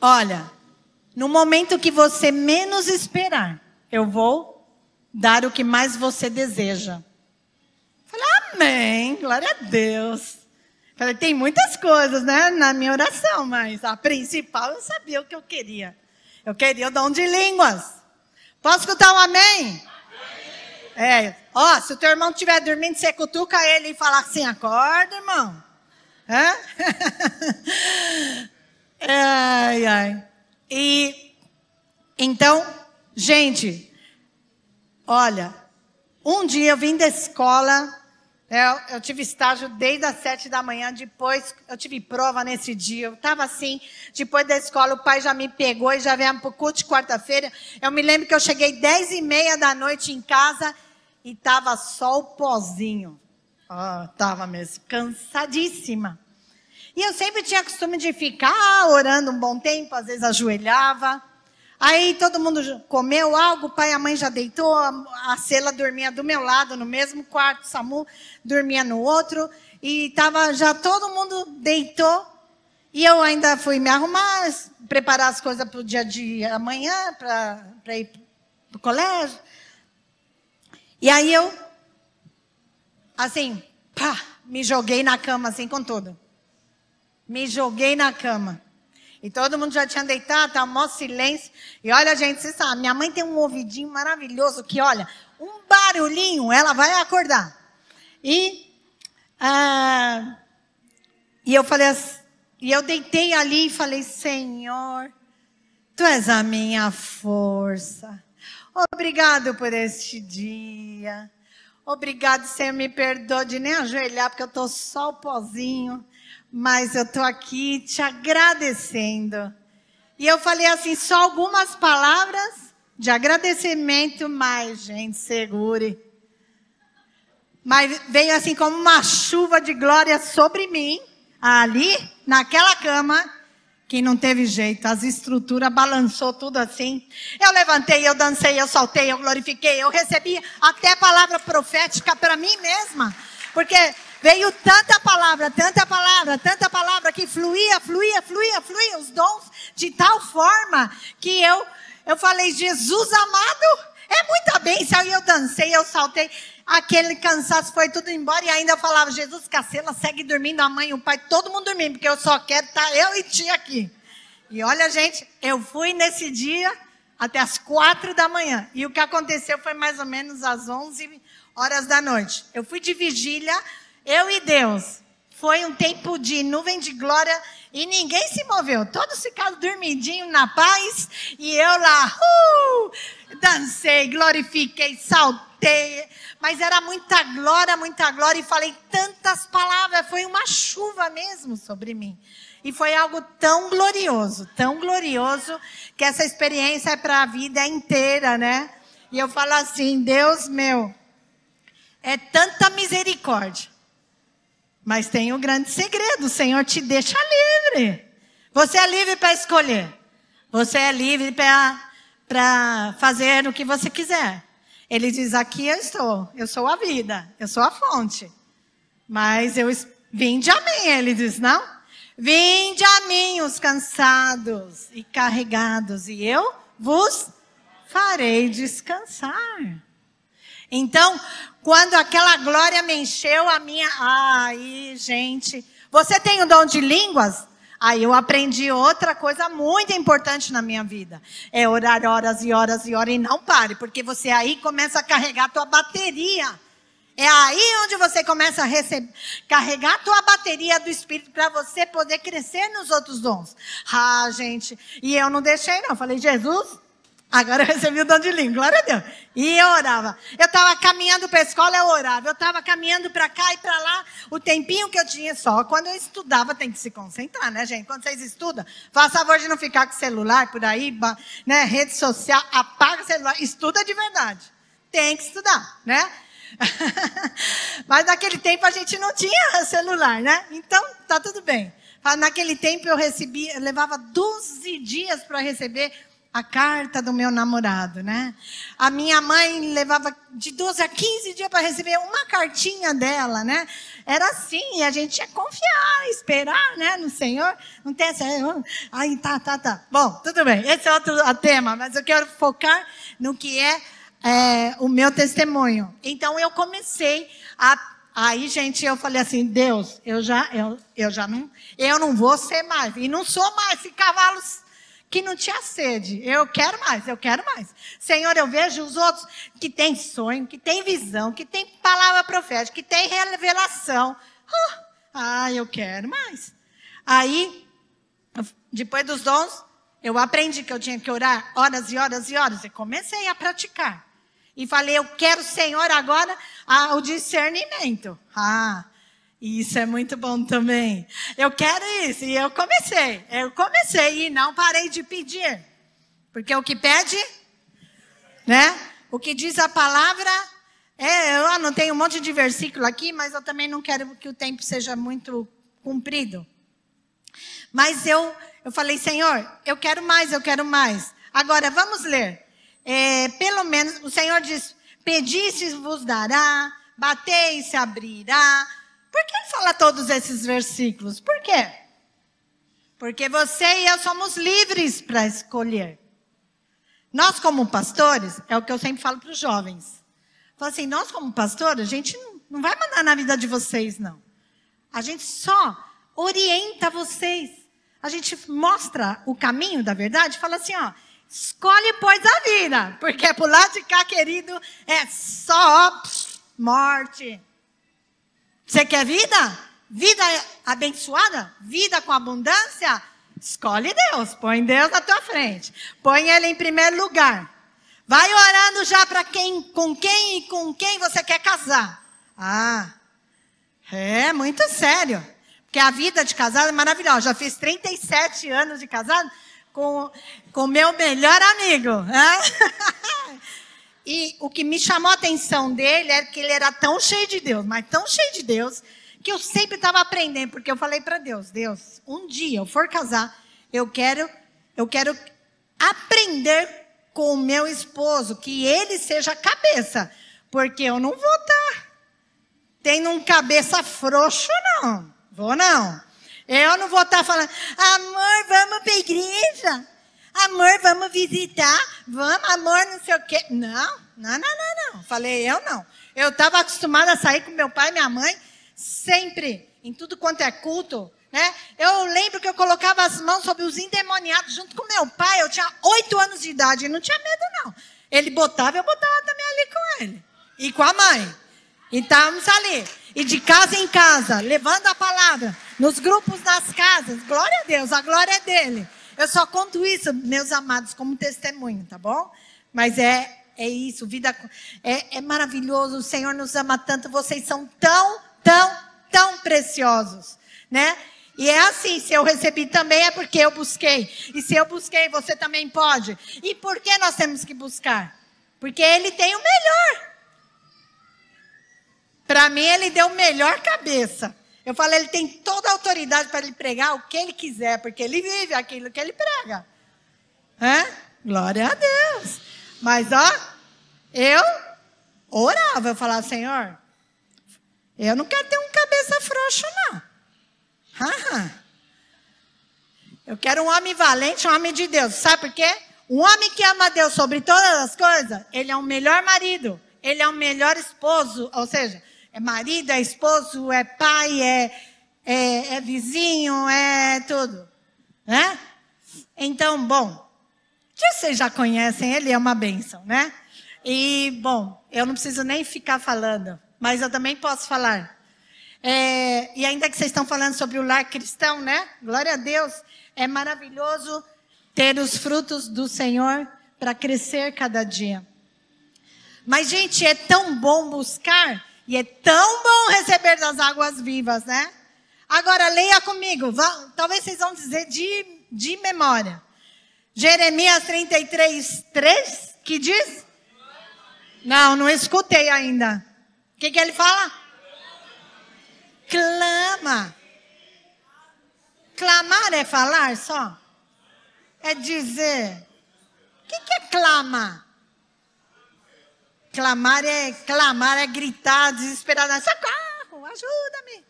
Olha, no momento que você menos esperar, eu vou dar o que mais você deseja. Falei, amém, glória a Deus. Falei, tem muitas coisas, né, na minha oração, mas a principal eu sabia o que eu queria. Eu queria o dom de línguas. Posso escutar um amém? É, ó, se o teu irmão estiver dormindo, você cutuca ele e fala assim, acorda, irmão. Hã? [LAUGHS] Ai, ai. E então, gente, olha, um dia eu vim da escola, né, eu, eu tive estágio desde as sete da manhã, depois eu tive prova nesse dia, eu estava assim, depois da escola o pai já me pegou e já vem para o culto de quarta-feira, eu me lembro que eu cheguei dez e meia da noite em casa e tava só o pozinho, estava ah, mesmo, cansadíssima. E eu sempre tinha costume de ficar orando um bom tempo, às vezes ajoelhava. Aí todo mundo comeu algo, o pai e a mãe já deitou, a, sela Cela dormia do meu lado, no mesmo quarto, Samu dormia no outro, e tava já todo mundo deitou. E eu ainda fui me arrumar, preparar as coisas para o dia de amanhã, para ir para o colégio. E aí eu, assim, pá, me joguei na cama, assim, com tudo. Me joguei na cama. E todo mundo já tinha deitado, tá mó silêncio. E olha, gente, vocês sabem, minha mãe tem um ouvidinho maravilhoso que, olha, um barulhinho, ela vai acordar. E, ah, e eu falei assim, e eu deitei ali e falei, Senhor, Tu és a minha força. Obrigado por este dia. Obrigado, Senhor, me perdoa de nem ajoelhar, porque eu estou só o pozinho mas eu estou aqui te agradecendo. E eu falei assim, só algumas palavras de agradecimento, mas, gente, segure. Mas veio assim como uma chuva de glória sobre mim, ali, naquela cama, que não teve jeito, as estruturas balançou tudo assim. Eu levantei, eu dancei, eu saltei, eu glorifiquei, eu recebi até palavra profética para mim mesma. Porque Veio tanta palavra, tanta palavra, tanta palavra que fluía, fluía, fluía, fluía os dons de tal forma que eu eu falei: "Jesus amado, é muita bênção". E eu dancei, eu saltei. Aquele cansaço foi tudo embora e ainda eu falava: "Jesus, cacela, segue dormindo a mãe, o pai, todo mundo dormindo, porque eu só quero estar tá eu e ti aqui". E olha, gente, eu fui nesse dia até as quatro da manhã. E o que aconteceu foi mais ou menos às onze horas da noite. Eu fui de vigília eu e Deus. Foi um tempo de nuvem de glória e ninguém se moveu. Todos ficaram dormidinho na paz e eu lá, uh, dancei, glorifiquei, saltei. Mas era muita glória, muita glória e falei tantas palavras. Foi uma chuva mesmo sobre mim. E foi algo tão glorioso, tão glorioso, que essa experiência é para a vida inteira, né? E eu falo assim: Deus meu, é tanta misericórdia mas tem um grande segredo: o Senhor te deixa livre. Você é livre para escolher. Você é livre para fazer o que você quiser. Ele diz: Aqui eu estou. Eu sou a vida. Eu sou a fonte. Mas eu vinde a mim. Ele diz: Não. Vinde a mim os cansados e carregados, e eu vos farei descansar. Então, quando aquela glória me encheu, a minha. Ai, gente. Você tem o dom de línguas? Aí eu aprendi outra coisa muito importante na minha vida. É orar horas e horas e horas e não pare, porque você aí começa a carregar a tua bateria. É aí onde você começa a receber, carregar a tua bateria do Espírito para você poder crescer nos outros dons. Ah, gente, e eu não deixei não. Falei, Jesus, Agora eu recebi o dom de língua, glória a Deus. E eu orava. Eu estava caminhando para a escola, eu orava. Eu estava caminhando para cá e para lá. O tempinho que eu tinha só. Quando eu estudava, tem que se concentrar, né, gente? Quando vocês estudam, faça favor de não ficar com celular por aí, né? Rede social, apaga o celular. Estuda de verdade. Tem que estudar, né? [LAUGHS] Mas naquele tempo a gente não tinha celular, né? Então, tá tudo bem. Ah, naquele tempo eu recebia, levava 12 dias para receber a carta do meu namorado, né? A minha mãe levava de 12 a 15 dias para receber uma cartinha dela, né? Era assim, a gente tinha que confiar, esperar, né, no Senhor. Não tem essa. Ah, aí, tá, tá, tá. Bom, tudo bem, esse é outro tema, mas eu quero focar no que é, é o meu testemunho. Então, eu comecei a Aí, gente, eu falei assim, Deus, eu já, eu, eu já não, eu não vou ser mais. E não sou mais esse cavalo que não tinha sede. Eu quero mais, eu quero mais. Senhor, eu vejo os outros que têm sonho, que têm visão, que têm palavra profética, que têm revelação. Ah, ah, eu quero mais. Aí, depois dos dons, eu aprendi que eu tinha que orar horas e horas e horas e comecei a praticar. E falei, eu quero, Senhor, agora ah, o discernimento. Ah, e isso é muito bom também. Eu quero isso. E eu comecei. Eu comecei e não parei de pedir. Porque o que pede, né? O que diz a palavra é, eu ah, tenho um monte de versículo aqui, mas eu também não quero que o tempo seja muito cumprido. Mas eu, eu falei, Senhor, eu quero mais, eu quero mais. Agora, vamos ler. É, pelo menos, o Senhor diz: pedisse vos dará, bateis se abrirá, por que ele fala todos esses versículos? Por quê? Porque você e eu somos livres para escolher. Nós, como pastores, é o que eu sempre falo para os jovens. Falo assim, nós, como pastores, a gente não vai mandar na vida de vocês, não. A gente só orienta vocês. A gente mostra o caminho da verdade fala assim, ó. Escolhe, pois, a vida. Porque pro lado de cá, querido, é só ó, pss, morte. Você quer vida? Vida abençoada? Vida com abundância? Escolhe Deus, põe Deus na tua frente. Põe Ele em primeiro lugar. Vai orando já para quem, com quem e com quem você quer casar. Ah, é muito sério. Porque a vida de casado é maravilhosa. Já fiz 37 anos de casado com o meu melhor amigo. Né? [LAUGHS] E o que me chamou a atenção dele é que ele era tão cheio de Deus, mas tão cheio de Deus, que eu sempre estava aprendendo, porque eu falei para Deus, Deus, um dia eu for casar, eu quero, eu quero aprender com o meu esposo, que ele seja a cabeça, porque eu não vou estar tá tendo um cabeça frouxo, não. Vou não. Eu não vou estar tá falando, amor, vamos para a igreja. Amor, vamos visitar? Vamos, amor, não sei o quê. Não, não, não, não, não. Falei, eu não. Eu estava acostumada a sair com meu pai e minha mãe sempre, em tudo quanto é culto. Né? Eu lembro que eu colocava as mãos sobre os endemoniados junto com meu pai. Eu tinha oito anos de idade, não tinha medo, não. Ele botava, eu botava também ali com ele. E com a mãe. E estávamos ali. E de casa em casa, levando a palavra. Nos grupos das casas. Glória a Deus, a glória é dele. Eu só conto isso, meus amados, como testemunho, tá bom? Mas é, é isso, vida é, é maravilhoso, o Senhor nos ama tanto, vocês são tão, tão, tão preciosos, né? E é assim, se eu recebi também é porque eu busquei. E se eu busquei, você também pode. E por que nós temos que buscar? Porque ele tem o melhor. Para mim, ele deu melhor cabeça. Eu falo, ele tem toda a autoridade para ele pregar o que ele quiser, porque ele vive aquilo que ele prega. Hã? Glória a Deus. Mas, ó, eu orava, eu falava, Senhor, eu não quero ter um cabeça frouxo, não. Ah, eu quero um homem valente, um homem de Deus. Sabe por quê? Um homem que ama Deus sobre todas as coisas, ele é o melhor marido, ele é o melhor esposo, ou seja, é marido, é esposo, é pai, é, é, é vizinho, é tudo. Né? Então, bom, que vocês já conhecem, ele é uma bênção, né? E, bom, eu não preciso nem ficar falando, mas eu também posso falar. É, e ainda que vocês estão falando sobre o lar cristão, né? Glória a Deus, é maravilhoso ter os frutos do Senhor para crescer cada dia. Mas, gente, é tão bom buscar e é tão bom receber das águas vivas, né? Agora, leia comigo. Talvez vocês vão dizer de, de memória. Jeremias 33, 3, que diz? Não, não escutei ainda. O que, que ele fala? Clama. Clamar é falar só? É dizer. O que, que é clamar? Clamar é clamar, é gritar desesperadamente. socorro, ajuda-me.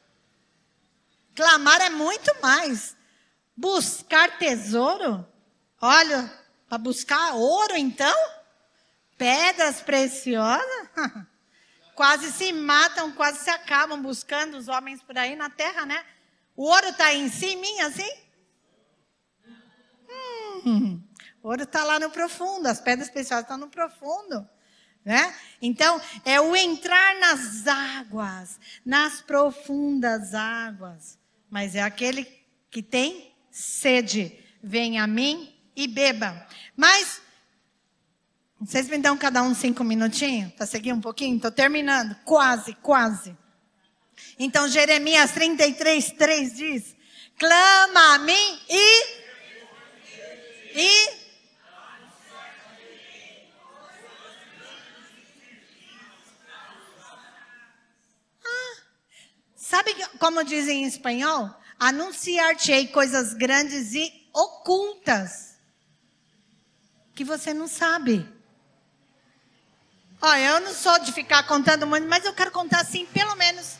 Clamar é muito mais. Buscar tesouro? Olha, para buscar ouro então? Pedras preciosas? [LAUGHS] quase se matam, quase se acabam buscando os homens por aí na terra, né? O ouro está em cima, assim? Hum, ouro está lá no profundo, as pedras preciosas estão no profundo. Né? Então, é o entrar nas águas, nas profundas águas. Mas é aquele que tem sede. Vem a mim e beba. Mas, vocês me dão cada um cinco minutinhos para seguir um pouquinho? Estou terminando. Quase, quase. Então, Jeremias 33, 3 diz: Clama a mim e. E Sabe como dizem em espanhol? Anunciar-te-ei coisas grandes e ocultas que você não sabe. Olha, eu não sou de ficar contando muito, mas eu quero contar assim, pelo menos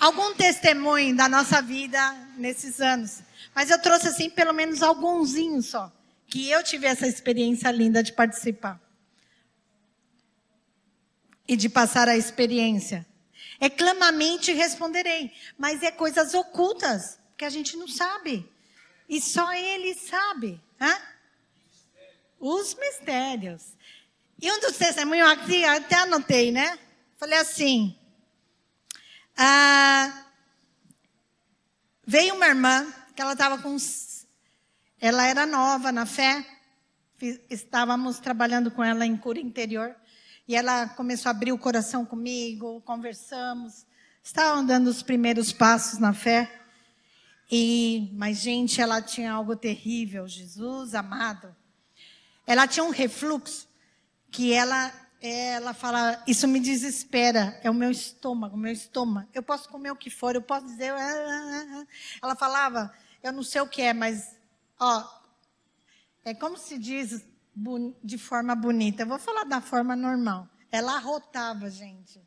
algum testemunho da nossa vida nesses anos. Mas eu trouxe assim pelo menos algumzinho só, que eu tive essa experiência linda de participar e de passar a experiência. É clamamente responderei. Mas é coisas ocultas que a gente não sabe. E só ele sabe. Hã? Os mistérios. E um dos testemunhos aqui, até anotei, né? Falei assim. Ah, veio uma irmã que ela estava com. Ela era nova na fé. Estávamos trabalhando com ela em cura interior. E ela começou a abrir o coração comigo, conversamos. Estavam dando os primeiros passos na fé. E, mas, gente, ela tinha algo terrível, Jesus amado. Ela tinha um refluxo que ela, ela fala, isso me desespera, é o meu estômago, meu estômago. Eu posso comer o que for, eu posso dizer. Ah, ah, ah, ela falava, eu não sei o que é, mas, ó, é como se diz de forma bonita. Eu vou falar da forma normal. Ela arrotava, gente.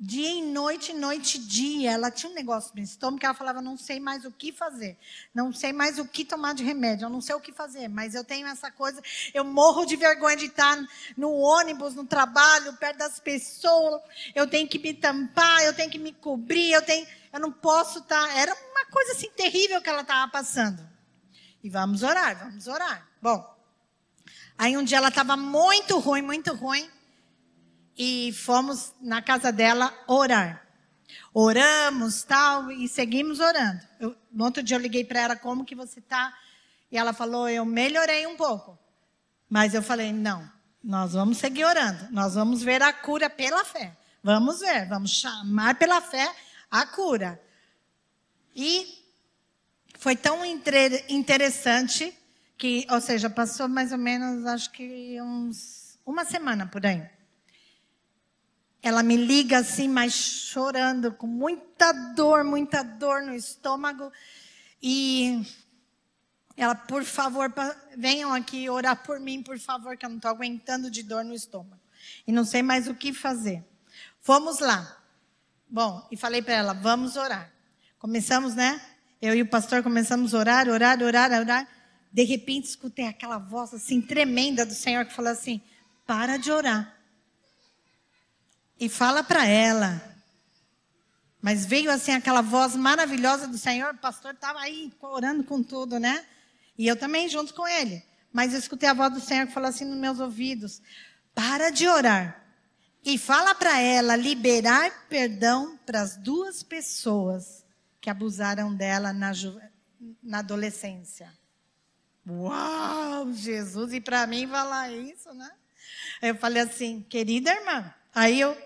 Dia e noite, noite e dia. Ela tinha um negócio no estômago que ela falava: não sei mais o que fazer, não sei mais o que tomar de remédio, eu não sei o que fazer, mas eu tenho essa coisa. Eu morro de vergonha de estar no ônibus, no trabalho, perto das pessoas. Eu tenho que me tampar, eu tenho que me cobrir, eu tenho. Eu não posso estar. Tá- Era uma coisa assim terrível que ela estava passando. E vamos orar, vamos orar. Bom, Aí um dia ela estava muito ruim, muito ruim. E fomos na casa dela orar. Oramos, tal, e seguimos orando. Eu, outro dia eu liguei para ela, como que você está? E ela falou, eu melhorei um pouco. Mas eu falei, não, nós vamos seguir orando. Nós vamos ver a cura pela fé. Vamos ver, vamos chamar pela fé a cura. E foi tão interessante que, ou seja, passou mais ou menos, acho que uns uma semana por aí. Ela me liga assim, mas chorando, com muita dor, muita dor no estômago. E ela, por favor, venham aqui orar por mim, por favor, que eu não estou aguentando de dor no estômago. E não sei mais o que fazer. Fomos lá. Bom, e falei para ela, vamos orar. Começamos, né? Eu e o pastor começamos a orar, orar, orar, orar. De repente escutei aquela voz assim tremenda do Senhor que falou assim: para de orar. E fala para ela. Mas veio assim aquela voz maravilhosa do Senhor, o pastor estava aí orando com tudo, né? E eu também junto com ele. Mas eu escutei a voz do Senhor que falou assim nos meus ouvidos: para de orar. E fala para ela liberar perdão para as duas pessoas que abusaram dela na, na adolescência. Uau, Jesus! E para mim falar isso, né? Eu falei assim, querida irmã. Aí eu,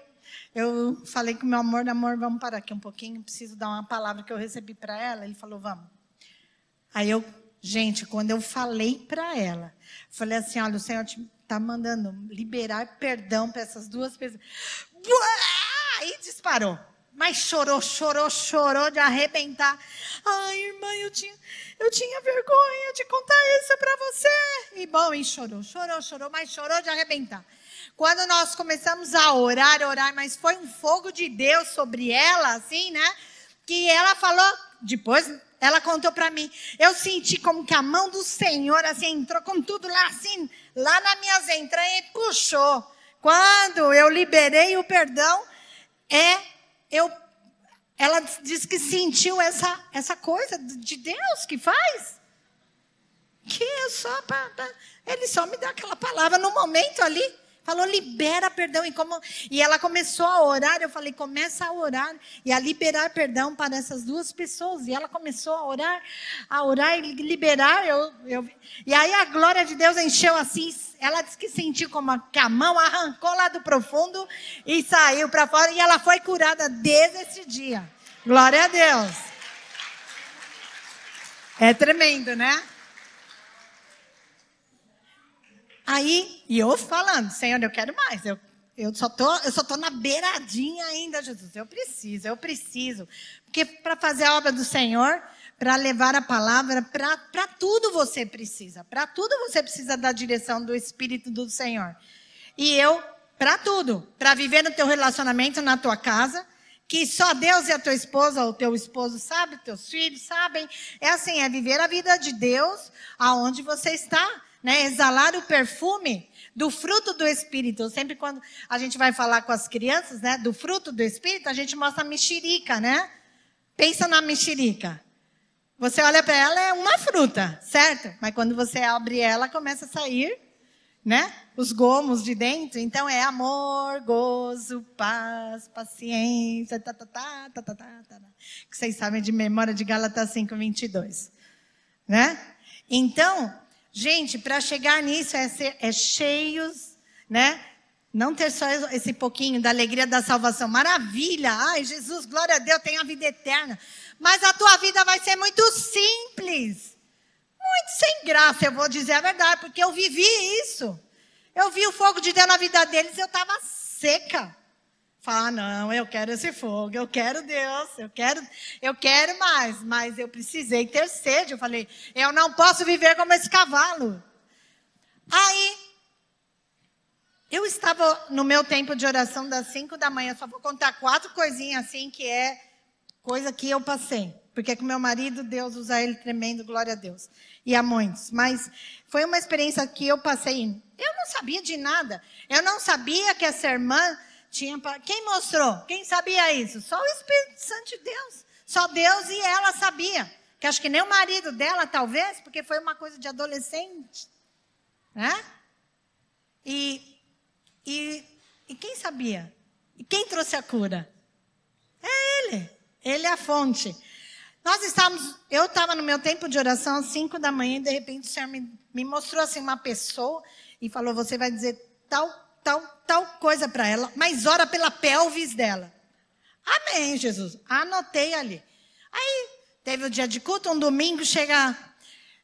eu falei com meu amor, amor, vamos parar aqui um pouquinho, preciso dar uma palavra que eu recebi para ela. Ele falou, vamos. Aí eu, gente, quando eu falei para ela, falei assim, olha, o Senhor está mandando liberar perdão para essas duas pessoas. Aí disparou. Mas chorou, chorou, chorou de arrebentar. Ai, irmã, eu tinha, eu tinha vergonha de contar isso para você. E bom, e chorou, chorou, chorou, mas chorou de arrebentar. Quando nós começamos a orar, orar, mas foi um fogo de Deus sobre ela, assim, né? Que ela falou, depois ela contou para mim. Eu senti como que a mão do Senhor, assim, entrou com tudo lá, assim, lá nas minhas entranhas e puxou. Quando eu liberei o perdão, é eu, ela diz que sentiu essa, essa coisa de Deus que faz. Que é só para. Ele só me dá aquela palavra no momento ali. Falou, libera perdão. E, como, e ela começou a orar. Eu falei, começa a orar e a liberar perdão para essas duas pessoas. E ela começou a orar, a orar e liberar. Eu, eu, e aí a glória de Deus encheu assim. Ela disse que sentiu como que a mão arrancou lá do profundo e saiu para fora. E ela foi curada desde esse dia. Glória a Deus. É tremendo, né? Aí, e eu falando, Senhor, eu quero mais. Eu, eu só tô, eu só tô na beiradinha ainda, Jesus. Eu preciso, eu preciso. Porque para fazer a obra do Senhor, para levar a palavra, para tudo você precisa. Para tudo você precisa da direção do Espírito do Senhor. E eu, para tudo, para viver no teu relacionamento, na tua casa, que só Deus e a tua esposa ou teu esposo sabe, teus filhos sabem. É assim, é viver a vida de Deus aonde você está né, exalar o perfume do fruto do Espírito. Sempre quando a gente vai falar com as crianças, né, do fruto do Espírito, a gente mostra a mexerica, né? Pensa na mexerica. Você olha para ela, é uma fruta, certo? Mas quando você abre ela, começa a sair, né? Os gomos de dentro. Então é amor, gozo, paz, paciência, tá, tá, tá, tá, tá, tá, tá. tá. Que vocês sabem de memória de Gálatas 5:22, Né? Então, Gente, para chegar nisso é, ser, é cheios, né? Não ter só esse pouquinho da alegria da salvação. Maravilha! Ai, Jesus, glória a Deus, tem a vida eterna. Mas a tua vida vai ser muito simples. Muito sem graça, eu vou dizer a verdade, porque eu vivi isso. Eu vi o fogo de Deus na vida deles, eu estava seca falar: não, eu quero esse fogo, eu quero Deus, eu quero, eu quero mais, mas eu precisei ter sede. Eu falei: eu não posso viver como esse cavalo. Aí, eu estava no meu tempo de oração das cinco da manhã, só vou contar quatro coisinhas assim que é coisa que eu passei. Porque com meu marido, Deus usa ele tremendo, glória a Deus. E a muitos. Mas foi uma experiência que eu passei. Eu não sabia de nada. Eu não sabia que essa irmã tinha. Quem mostrou? Quem sabia isso? Só o Espírito Santo de Deus. Só Deus e ela sabia. Que acho que nem o marido dela, talvez, porque foi uma coisa de adolescente. Né? E, e, e quem sabia? E quem trouxe a cura? É ele. Ele é a fonte. Nós estávamos, eu estava no meu tempo de oração às 5 da manhã e de repente o Senhor me, me mostrou assim uma pessoa e falou: Você vai dizer tal tal, tal coisa para ela, mas ora pela pelvis dela. Amém, Jesus. Anotei ali. Aí teve o dia de culto, um domingo chega,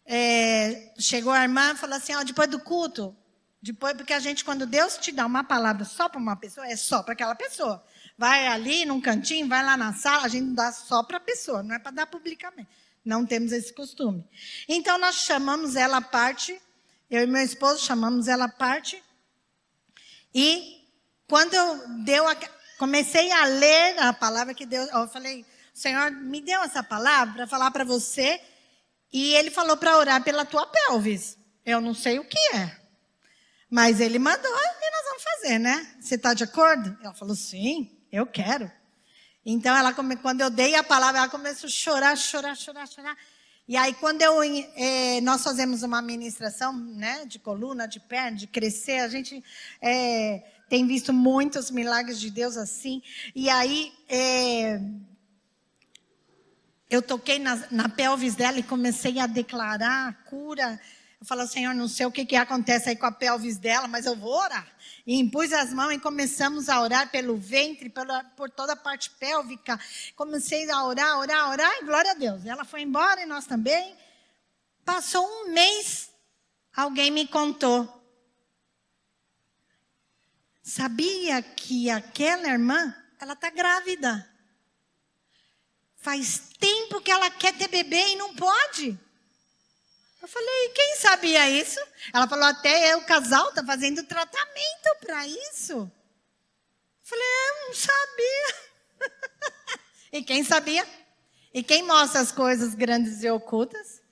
é, chegou a irmã e falou assim: ó, depois do culto, depois, porque a gente, quando Deus te dá uma palavra só para uma pessoa, é só para aquela pessoa. Vai ali num cantinho, vai lá na sala, a gente dá só para a pessoa, não é para dar publicamente. Não temos esse costume. Então nós chamamos ela à parte, eu e meu esposo chamamos ela à parte e quando eu deu a, comecei a ler a palavra que Deus, eu falei, Senhor, me deu essa palavra para falar para você. E ele falou para orar pela tua pelvis. Eu não sei o que é. Mas ele mandou e nós vamos fazer, né? Você está de acordo? Ela falou, sim, eu quero. Então, ela, quando eu dei a palavra, ela começou a chorar, chorar, chorar, chorar. E aí, quando eu, é, nós fazemos uma ministração né, de coluna, de perna, de crescer, a gente é, tem visto muitos milagres de Deus assim. E aí, é, eu toquei na, na pelvis dela e comecei a declarar a cura eu falo, Senhor, não sei o que, que acontece aí com a pelvis dela, mas eu vou orar. E impus as mãos e começamos a orar pelo ventre, pela, por toda a parte pélvica. Comecei a orar, orar, orar, e glória a Deus. Ela foi embora e nós também. Passou um mês, alguém me contou. Sabia que aquela irmã, ela está grávida. Faz tempo que ela quer ter bebê e não pode. Eu falei, quem sabia isso? Ela falou, até o casal está fazendo tratamento para isso. Eu falei, é, eu não sabia. [LAUGHS] e quem sabia? E quem mostra as coisas grandes e ocultas?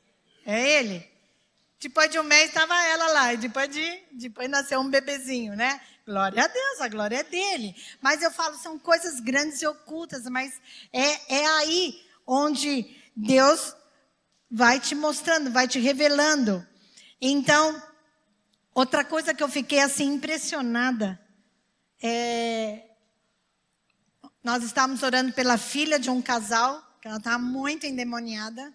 É ele. Depois de um mês estava ela lá, e depois, de, depois nasceu um bebezinho, né? Glória a Deus, a glória é dele. Mas eu falo, são coisas grandes e ocultas, mas é, é aí onde Deus vai te mostrando, vai te revelando. Então, outra coisa que eu fiquei assim impressionada é nós estávamos orando pela filha de um casal, que ela estava muito endemoniada.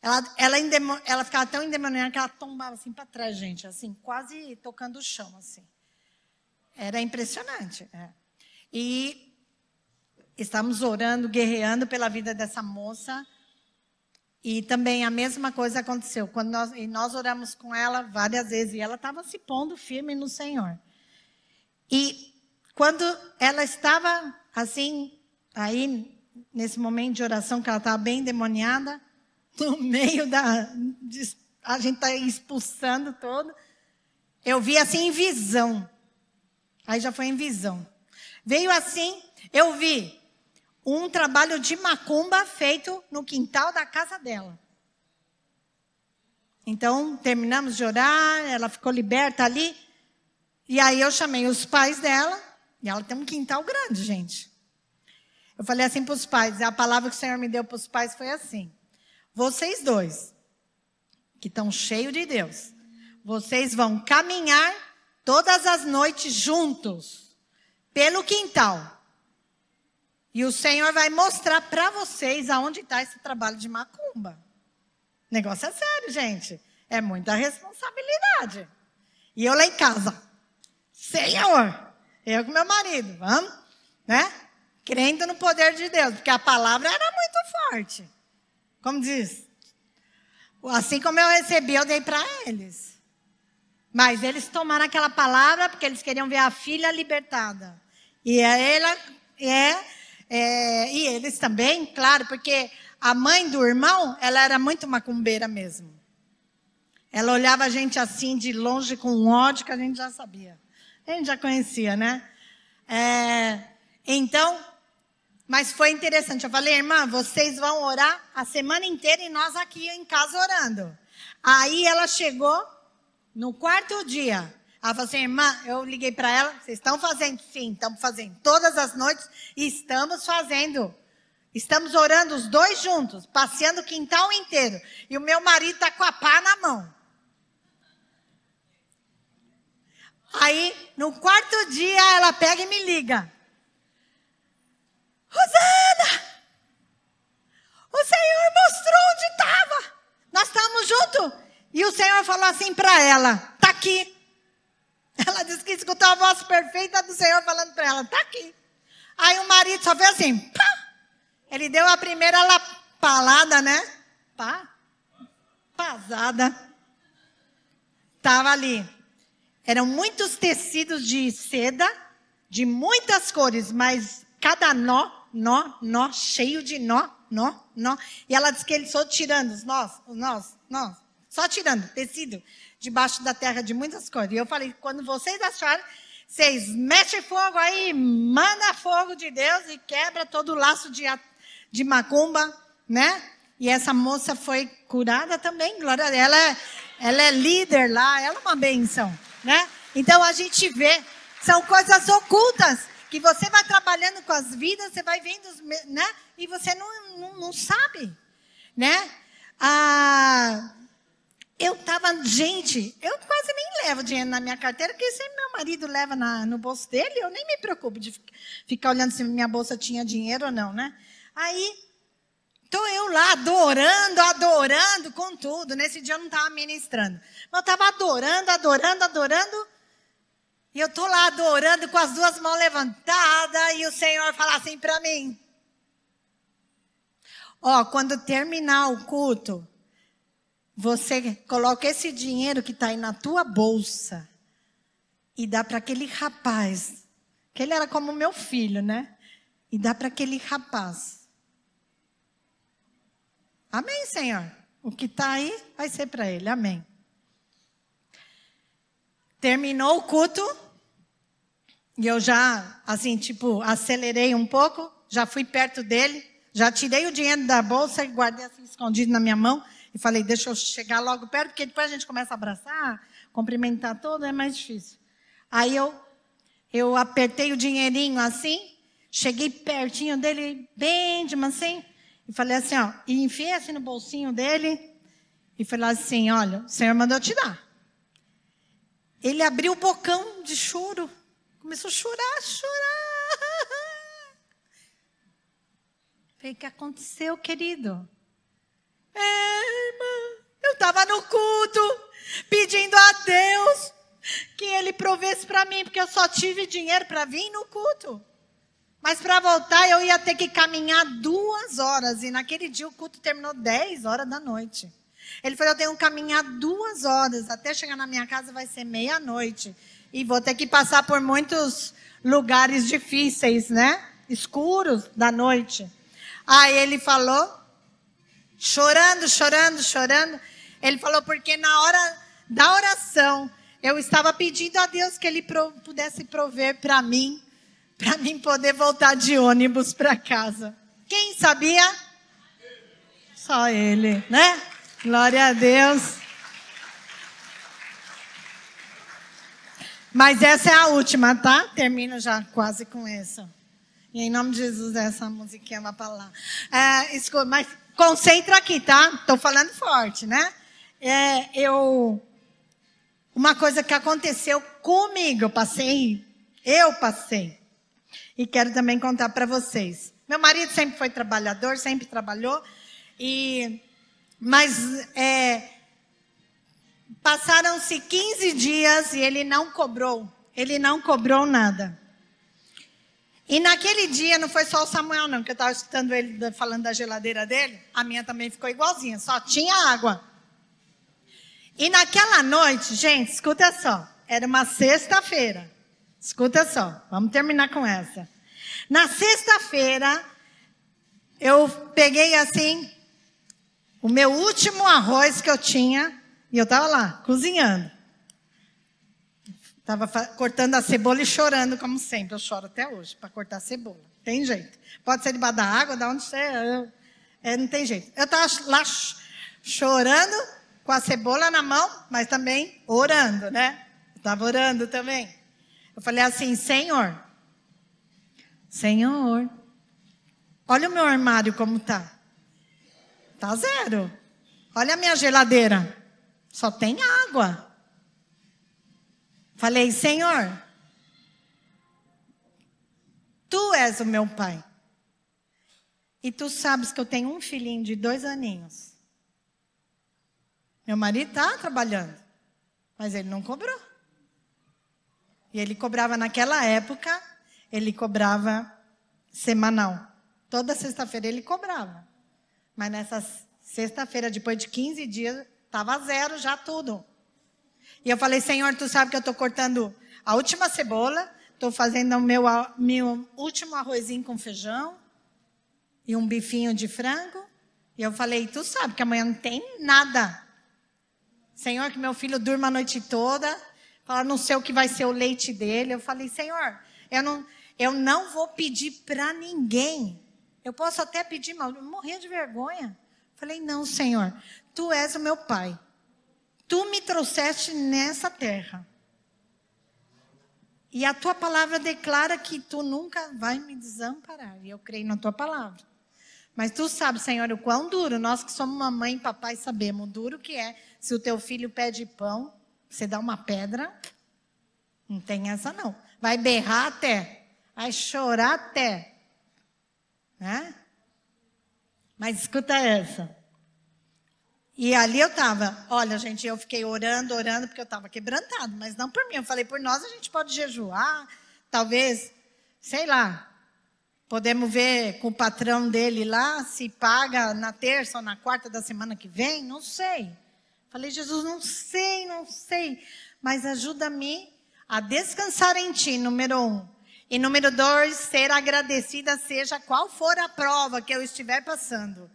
Ela, ela, endemo, ela ficava tão endemoniada que ela tombava assim para trás, gente, assim, quase tocando o chão, assim. Era impressionante. É. E estávamos orando, guerreando pela vida dessa moça. E também a mesma coisa aconteceu. Quando nós, e nós oramos com ela várias vezes. E ela estava se pondo firme no Senhor. E quando ela estava assim, aí, nesse momento de oração, que ela estava bem demoniada, [LAUGHS] no meio da. De, a gente está expulsando todo. Eu vi assim em visão. Aí já foi em visão. Veio assim, eu vi um trabalho de macumba feito no quintal da casa dela. Então, terminamos de orar, ela ficou liberta ali. E aí eu chamei os pais dela, e ela tem um quintal grande, gente. Eu falei assim para os pais, a palavra que o Senhor me deu para os pais foi assim: vocês dois, que estão cheios de Deus, vocês vão caminhar todas as noites juntos pelo quintal. E o Senhor vai mostrar para vocês aonde está esse trabalho de macumba. O negócio é sério, gente. É muita responsabilidade. E eu lá em casa, Senhor, eu com meu marido, vamos, né? Crendo no poder de Deus, porque a palavra era muito forte. Como diz, assim como eu recebi, eu dei para eles. Mas eles tomaram aquela palavra porque eles queriam ver a filha libertada. E é ela é é, e eles também, claro, porque a mãe do irmão, ela era muito macumbeira mesmo. Ela olhava a gente assim de longe com um ódio que a gente já sabia. A gente já conhecia, né? É, então, mas foi interessante. Eu falei, irmã, vocês vão orar a semana inteira e nós aqui em casa orando. Aí ela chegou no quarto dia. Ela falou assim, irmã, eu liguei para ela, vocês estão fazendo? Sim, estamos fazendo todas as noites e estamos fazendo. Estamos orando os dois juntos, passeando o quintal inteiro. E o meu marido está com a pá na mão. Aí, no quarto dia, ela pega e me liga. Rosana! O Senhor mostrou onde estava. Nós estamos juntos. E o Senhor falou assim para ela: tá aqui. Ela disse que escutou a voz perfeita do Senhor falando para ela: está aqui. Aí o marido só fez assim: pá! Ele deu a primeira lapalada, né? Pá! Pasada. Estava ali. Eram muitos tecidos de seda, de muitas cores, mas cada nó, nó, nó, cheio de nó, nó, nó. E ela disse que ele só tirando os nós, os nós, nós, só tirando tecido debaixo da terra de muitas coisas. E eu falei, quando vocês acharem, vocês metem fogo aí, manda fogo de Deus e quebra todo o laço de, de macumba, né? E essa moça foi curada também, glória a Deus. Ela, é, ela é líder lá, ela é uma benção, né? Então a gente vê, são coisas ocultas que você vai trabalhando com as vidas, você vai vendo, né? E você não, não, não sabe, né? Ah, eu estava, gente, eu quase nem levo dinheiro na minha carteira, porque se meu marido leva na, no bolso dele, eu nem me preocupo de ficar olhando se minha bolsa tinha dinheiro ou não, né? Aí, estou eu lá adorando, adorando com tudo. Nesse dia eu não estava ministrando, mas eu estava adorando, adorando, adorando. E eu estou lá adorando com as duas mãos levantadas e o Senhor fala assim para mim: Ó, oh, quando terminar o culto, você coloca esse dinheiro que está aí na tua bolsa e dá para aquele rapaz, que ele era como meu filho, né? E dá para aquele rapaz. Amém, Senhor? O que está aí vai ser para ele. Amém. Terminou o culto. E eu já, assim, tipo, acelerei um pouco, já fui perto dele, já tirei o dinheiro da bolsa e guardei assim escondido na minha mão e falei, deixa eu chegar logo perto, porque depois a gente começa a abraçar, cumprimentar todo, é mais difícil. Aí eu, eu apertei o dinheirinho assim, cheguei pertinho dele, bem de assim, e falei assim, ó, e enfiei assim no bolsinho dele, e falei assim, olha, o Senhor mandou te dar. Ele abriu o bocão de choro, começou a chorar, chorar. [LAUGHS] Falei, o que aconteceu, querido? É, irmã, eu estava no culto, pedindo a Deus que Ele provesse para mim, porque eu só tive dinheiro para vir no culto. Mas para voltar eu ia ter que caminhar duas horas. E naquele dia o culto terminou 10 horas da noite. Ele falou: Eu tenho que caminhar duas horas. Até chegar na minha casa vai ser meia-noite. E vou ter que passar por muitos lugares difíceis, né? Escuros da noite. Aí ele falou: chorando, chorando, chorando. Ele falou, porque na hora da oração, eu estava pedindo a Deus que Ele pudesse prover para mim, para mim poder voltar de ônibus para casa. Quem sabia? Só Ele, né? Glória a Deus. Mas essa é a última, tá? Termino já quase com essa. E em nome de Jesus, essa musiquinha vai é uma palavra. É, escuta, mas Concentra aqui, tá? Estou falando forte, né? É, eu. Uma coisa que aconteceu comigo, eu passei. Eu passei. E quero também contar para vocês. Meu marido sempre foi trabalhador, sempre trabalhou. E, mas é, passaram-se 15 dias e ele não cobrou. Ele não cobrou nada. E naquele dia não foi só o Samuel, não, que eu estava escutando ele falando da geladeira dele. A minha também ficou igualzinha, só tinha água. E naquela noite, gente, escuta só. Era uma sexta-feira. Escuta só, vamos terminar com essa. Na sexta-feira, eu peguei assim, o meu último arroz que eu tinha, e eu estava lá, cozinhando. Estava cortando a cebola e chorando, como sempre. Eu choro até hoje para cortar a cebola. Tem jeito. Pode ser debaixo da água, da onde você é. é não tem jeito. Eu estava lá chorando com a cebola na mão, mas também orando, né? Estava orando também. Eu falei assim: Senhor, Senhor, olha o meu armário como tá. Tá zero. Olha a minha geladeira. Só tem água. Falei, Senhor, tu és o meu pai. E tu sabes que eu tenho um filhinho de dois aninhos. Meu marido está trabalhando, mas ele não cobrou. E ele cobrava naquela época, ele cobrava semanal. Toda sexta-feira ele cobrava. Mas nessa sexta-feira, depois de 15 dias, estava zero já tudo. E eu falei, Senhor, tu sabe que eu estou cortando a última cebola, estou fazendo o meu, meu último arrozinho com feijão e um bifinho de frango. E eu falei, tu sabe que amanhã não tem nada. Senhor, que meu filho durma a noite toda. Fala, não sei o que vai ser o leite dele. Eu falei, Senhor, eu não, eu não vou pedir para ninguém. Eu posso até pedir, mas eu morria de vergonha. Falei, não, Senhor, tu és o meu pai. Tu me trouxeste nessa terra. E a tua palavra declara que tu nunca vai me desamparar. E eu creio na tua palavra. Mas tu sabes, Senhor, o quão duro, nós que somos mamãe e papai sabemos, o duro que é. Se o teu filho pede pão, você dá uma pedra. Não tem essa, não. Vai berrar até. Vai chorar até. Né? Mas escuta essa. E ali eu estava, olha, gente, eu fiquei orando, orando, porque eu estava quebrantado, mas não por mim. Eu falei, por nós a gente pode jejuar, talvez, sei lá, podemos ver com o patrão dele lá se paga na terça ou na quarta da semana que vem, não sei. Falei, Jesus, não sei, não sei, mas ajuda-me a descansar em ti, número um. E número dois, ser agradecida, seja qual for a prova que eu estiver passando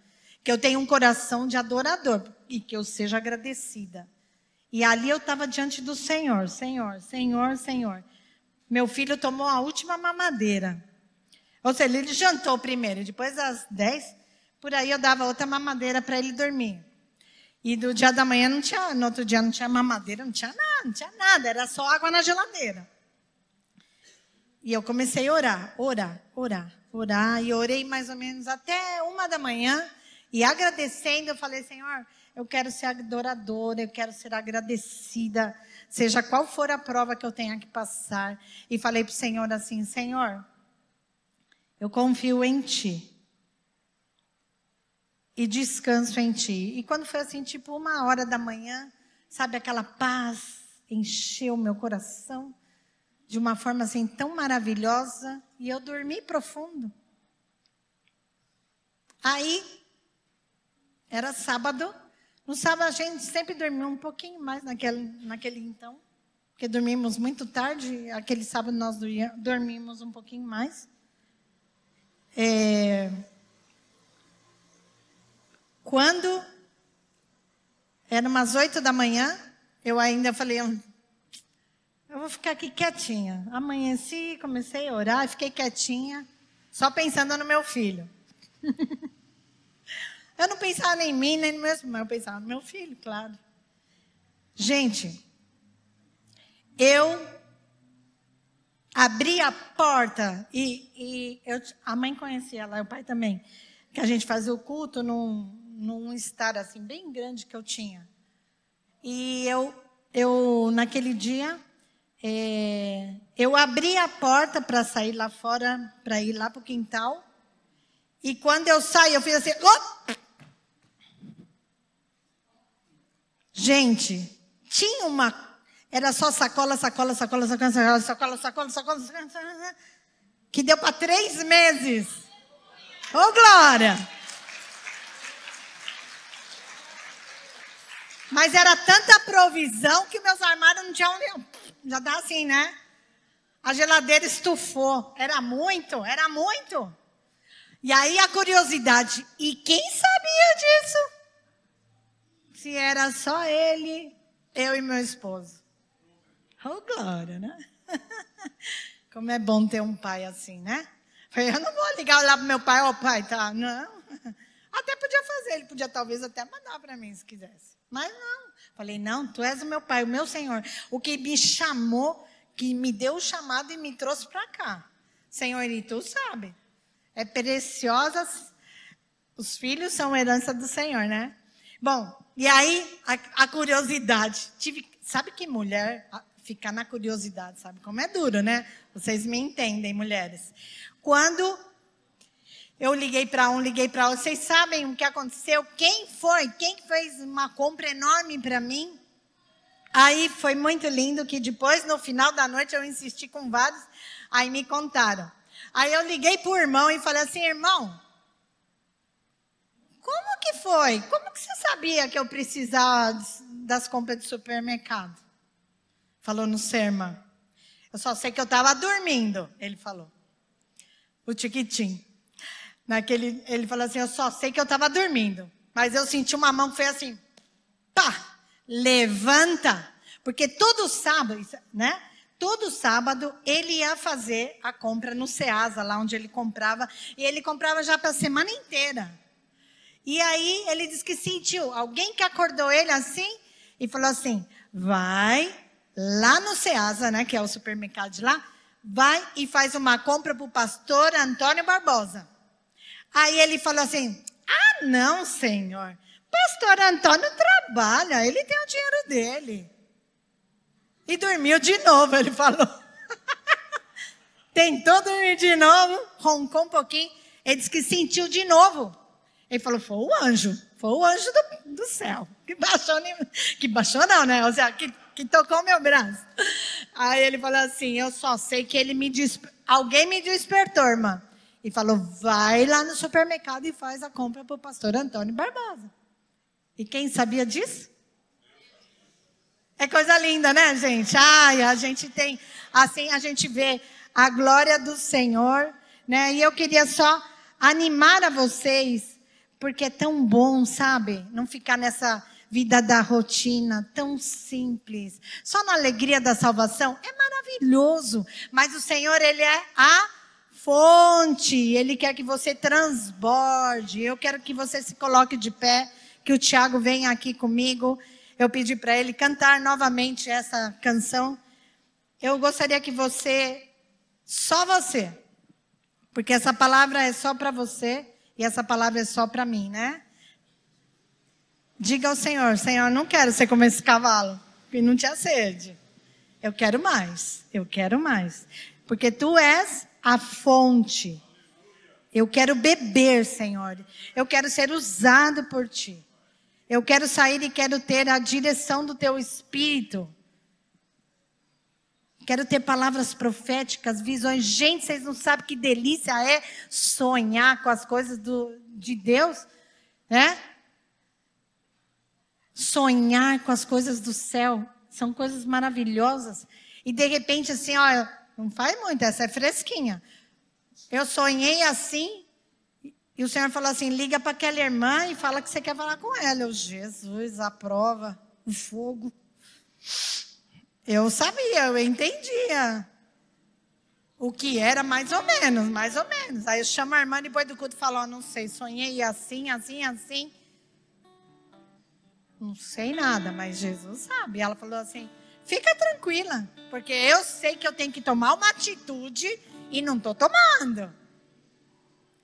que eu tenha um coração de adorador e que eu seja agradecida. E ali eu estava diante do Senhor, Senhor, Senhor, Senhor. Meu filho tomou a última mamadeira. Ou seja, ele jantou primeiro, depois às 10, por aí eu dava outra mamadeira para ele dormir. E do dia da manhã não tinha, no outro dia não tinha mamadeira, não tinha nada, não tinha nada, era só água na geladeira. E eu comecei a orar, orar, orar, orar, e orei mais ou menos até uma da manhã. E agradecendo, eu falei, Senhor, eu quero ser adoradora, eu quero ser agradecida, seja qual for a prova que eu tenha que passar. E falei para o Senhor assim: Senhor, eu confio em Ti. E descanso em Ti. E quando foi assim, tipo uma hora da manhã, sabe, aquela paz encheu meu coração de uma forma assim tão maravilhosa e eu dormi profundo. Aí era sábado. No sábado a gente sempre dormiu um pouquinho mais naquele, naquele então, porque dormimos muito tarde. Aquele sábado nós dormimos um pouquinho mais. É... Quando era umas oito da manhã, eu ainda falei, eu vou ficar aqui quietinha. Amanheci, comecei a orar, fiquei quietinha, só pensando no meu filho. [LAUGHS] Eu não pensava nem em mim, nem no meu mas eu pensava no meu filho, claro. Gente, eu abri a porta e, e eu, a mãe conhecia lá, o pai também, que a gente fazia o culto num, num estar assim bem grande que eu tinha. E eu, eu naquele dia, é, eu abri a porta para sair lá fora, para ir lá para o quintal. E quando eu saí, eu fiz assim, Gente, tinha uma. Era só sacola, sacola, sacola, sacola, sacola, sacola, sacola, sacola, que deu para três meses. Ô, oh, Glória! Mas era tanta provisão que meus armários não tinham. Já dá assim, né? A geladeira estufou. Era muito, era muito. E aí a curiosidade. E quem sabia disso? se era só ele, eu e meu esposo. Oh, glória, né? [LAUGHS] Como é bom ter um pai assim, né? Eu não vou ligar lá pro meu pai, ó oh, pai, tá? Não. [LAUGHS] Até podia fazer, ele podia talvez até mandar para mim se quisesse. Mas não. Falei, não, tu és o meu pai, o meu Senhor. O que me chamou, que me deu o chamado e me trouxe para cá. Senhor, e tu sabe. É preciosa. Os filhos são herança do Senhor, né? Bom, e aí a, a curiosidade. Tive, sabe que mulher ficar na curiosidade, sabe como é duro, né? Vocês me entendem, mulheres. Quando eu liguei para um, liguei para outro, vocês sabem o que aconteceu? Quem foi? Quem fez uma compra enorme para mim? Aí foi muito lindo que depois, no final da noite, eu insisti com vários, aí me contaram. Aí eu liguei para o irmão e falei assim, irmão, como que foi? Como que você sabia que eu precisava das compras de supermercado? Falou no sermão. Eu só sei que eu estava dormindo, ele falou. O Tiquitim. Naquele, ele falou assim: Eu só sei que eu estava dormindo. Mas eu senti uma mão que foi assim: pá, levanta. Porque todo sábado, né? Todo sábado ele ia fazer a compra no Ceasa, lá onde ele comprava. E ele comprava já para a semana inteira. E aí ele disse que sentiu alguém que acordou ele assim e falou assim: vai lá no Ceasa, né, que é o supermercado de lá, vai e faz uma compra para o pastor Antônio Barbosa. Aí ele falou assim: ah, não, senhor. Pastor Antônio trabalha, ele tem o dinheiro dele. E dormiu de novo, ele falou. [LAUGHS] Tentou dormir de novo, roncou um pouquinho. Ele disse que sentiu de novo. Ele falou, foi o anjo, foi o anjo do, do céu, que baixou, que baixou não, né? Ou seja, que, que tocou meu braço. Aí ele falou assim, eu só sei que ele me despertou, alguém me despertou, irmã. E falou, vai lá no supermercado e faz a compra para o pastor Antônio Barbosa. E quem sabia disso? É coisa linda, né, gente? Ai, a gente tem, assim a gente vê a glória do Senhor, né? E eu queria só animar a vocês porque é tão bom, sabe? Não ficar nessa vida da rotina, tão simples. Só na alegria da salvação é maravilhoso, mas o Senhor, ele é a fonte, ele quer que você transborde. Eu quero que você se coloque de pé, que o Tiago venha aqui comigo. Eu pedi para ele cantar novamente essa canção. Eu gostaria que você, só você, porque essa palavra é só para você e essa palavra é só para mim, né? Diga ao Senhor: Senhor, não quero ser como esse cavalo que não tinha sede. Eu quero mais, eu quero mais. Porque tu és a fonte. Eu quero beber, Senhor. Eu quero ser usado por ti. Eu quero sair e quero ter a direção do teu espírito. Quero ter palavras proféticas, visões. Gente, vocês não sabem que delícia é sonhar com as coisas do, de Deus, né? Sonhar com as coisas do céu. São coisas maravilhosas. E de repente, assim, ó, não faz muito, essa é fresquinha. Eu sonhei assim, e o Senhor falou assim: liga para aquela irmã e fala que você quer falar com ela. Eu, Jesus, a prova, o fogo. Eu sabia, eu entendia o que era, mais ou menos, mais ou menos. Aí eu chamo a irmã depois do culto e falo: oh, não sei, sonhei assim, assim, assim. Não sei nada, mas Jesus sabe. Ela falou assim: fica tranquila, porque eu sei que eu tenho que tomar uma atitude e não estou tomando.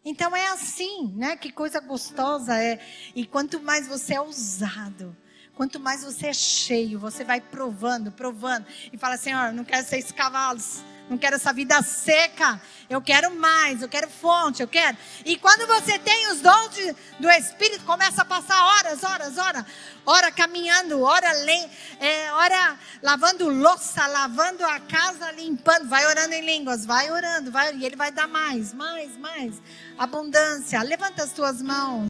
Então é assim, né? Que coisa gostosa é. E quanto mais você é usado Quanto mais você é cheio, você vai provando, provando. E fala, Senhor, não quero seis cavalos. Não quero essa vida seca. Eu quero mais, eu quero fonte, eu quero. E quando você tem os dons de, do Espírito, começa a passar horas, horas, horas. Hora caminhando, hora, é, hora lavando louça, lavando a casa, limpando. Vai orando em línguas, vai orando, vai, e ele vai dar mais, mais, mais. Abundância. Levanta as tuas mãos.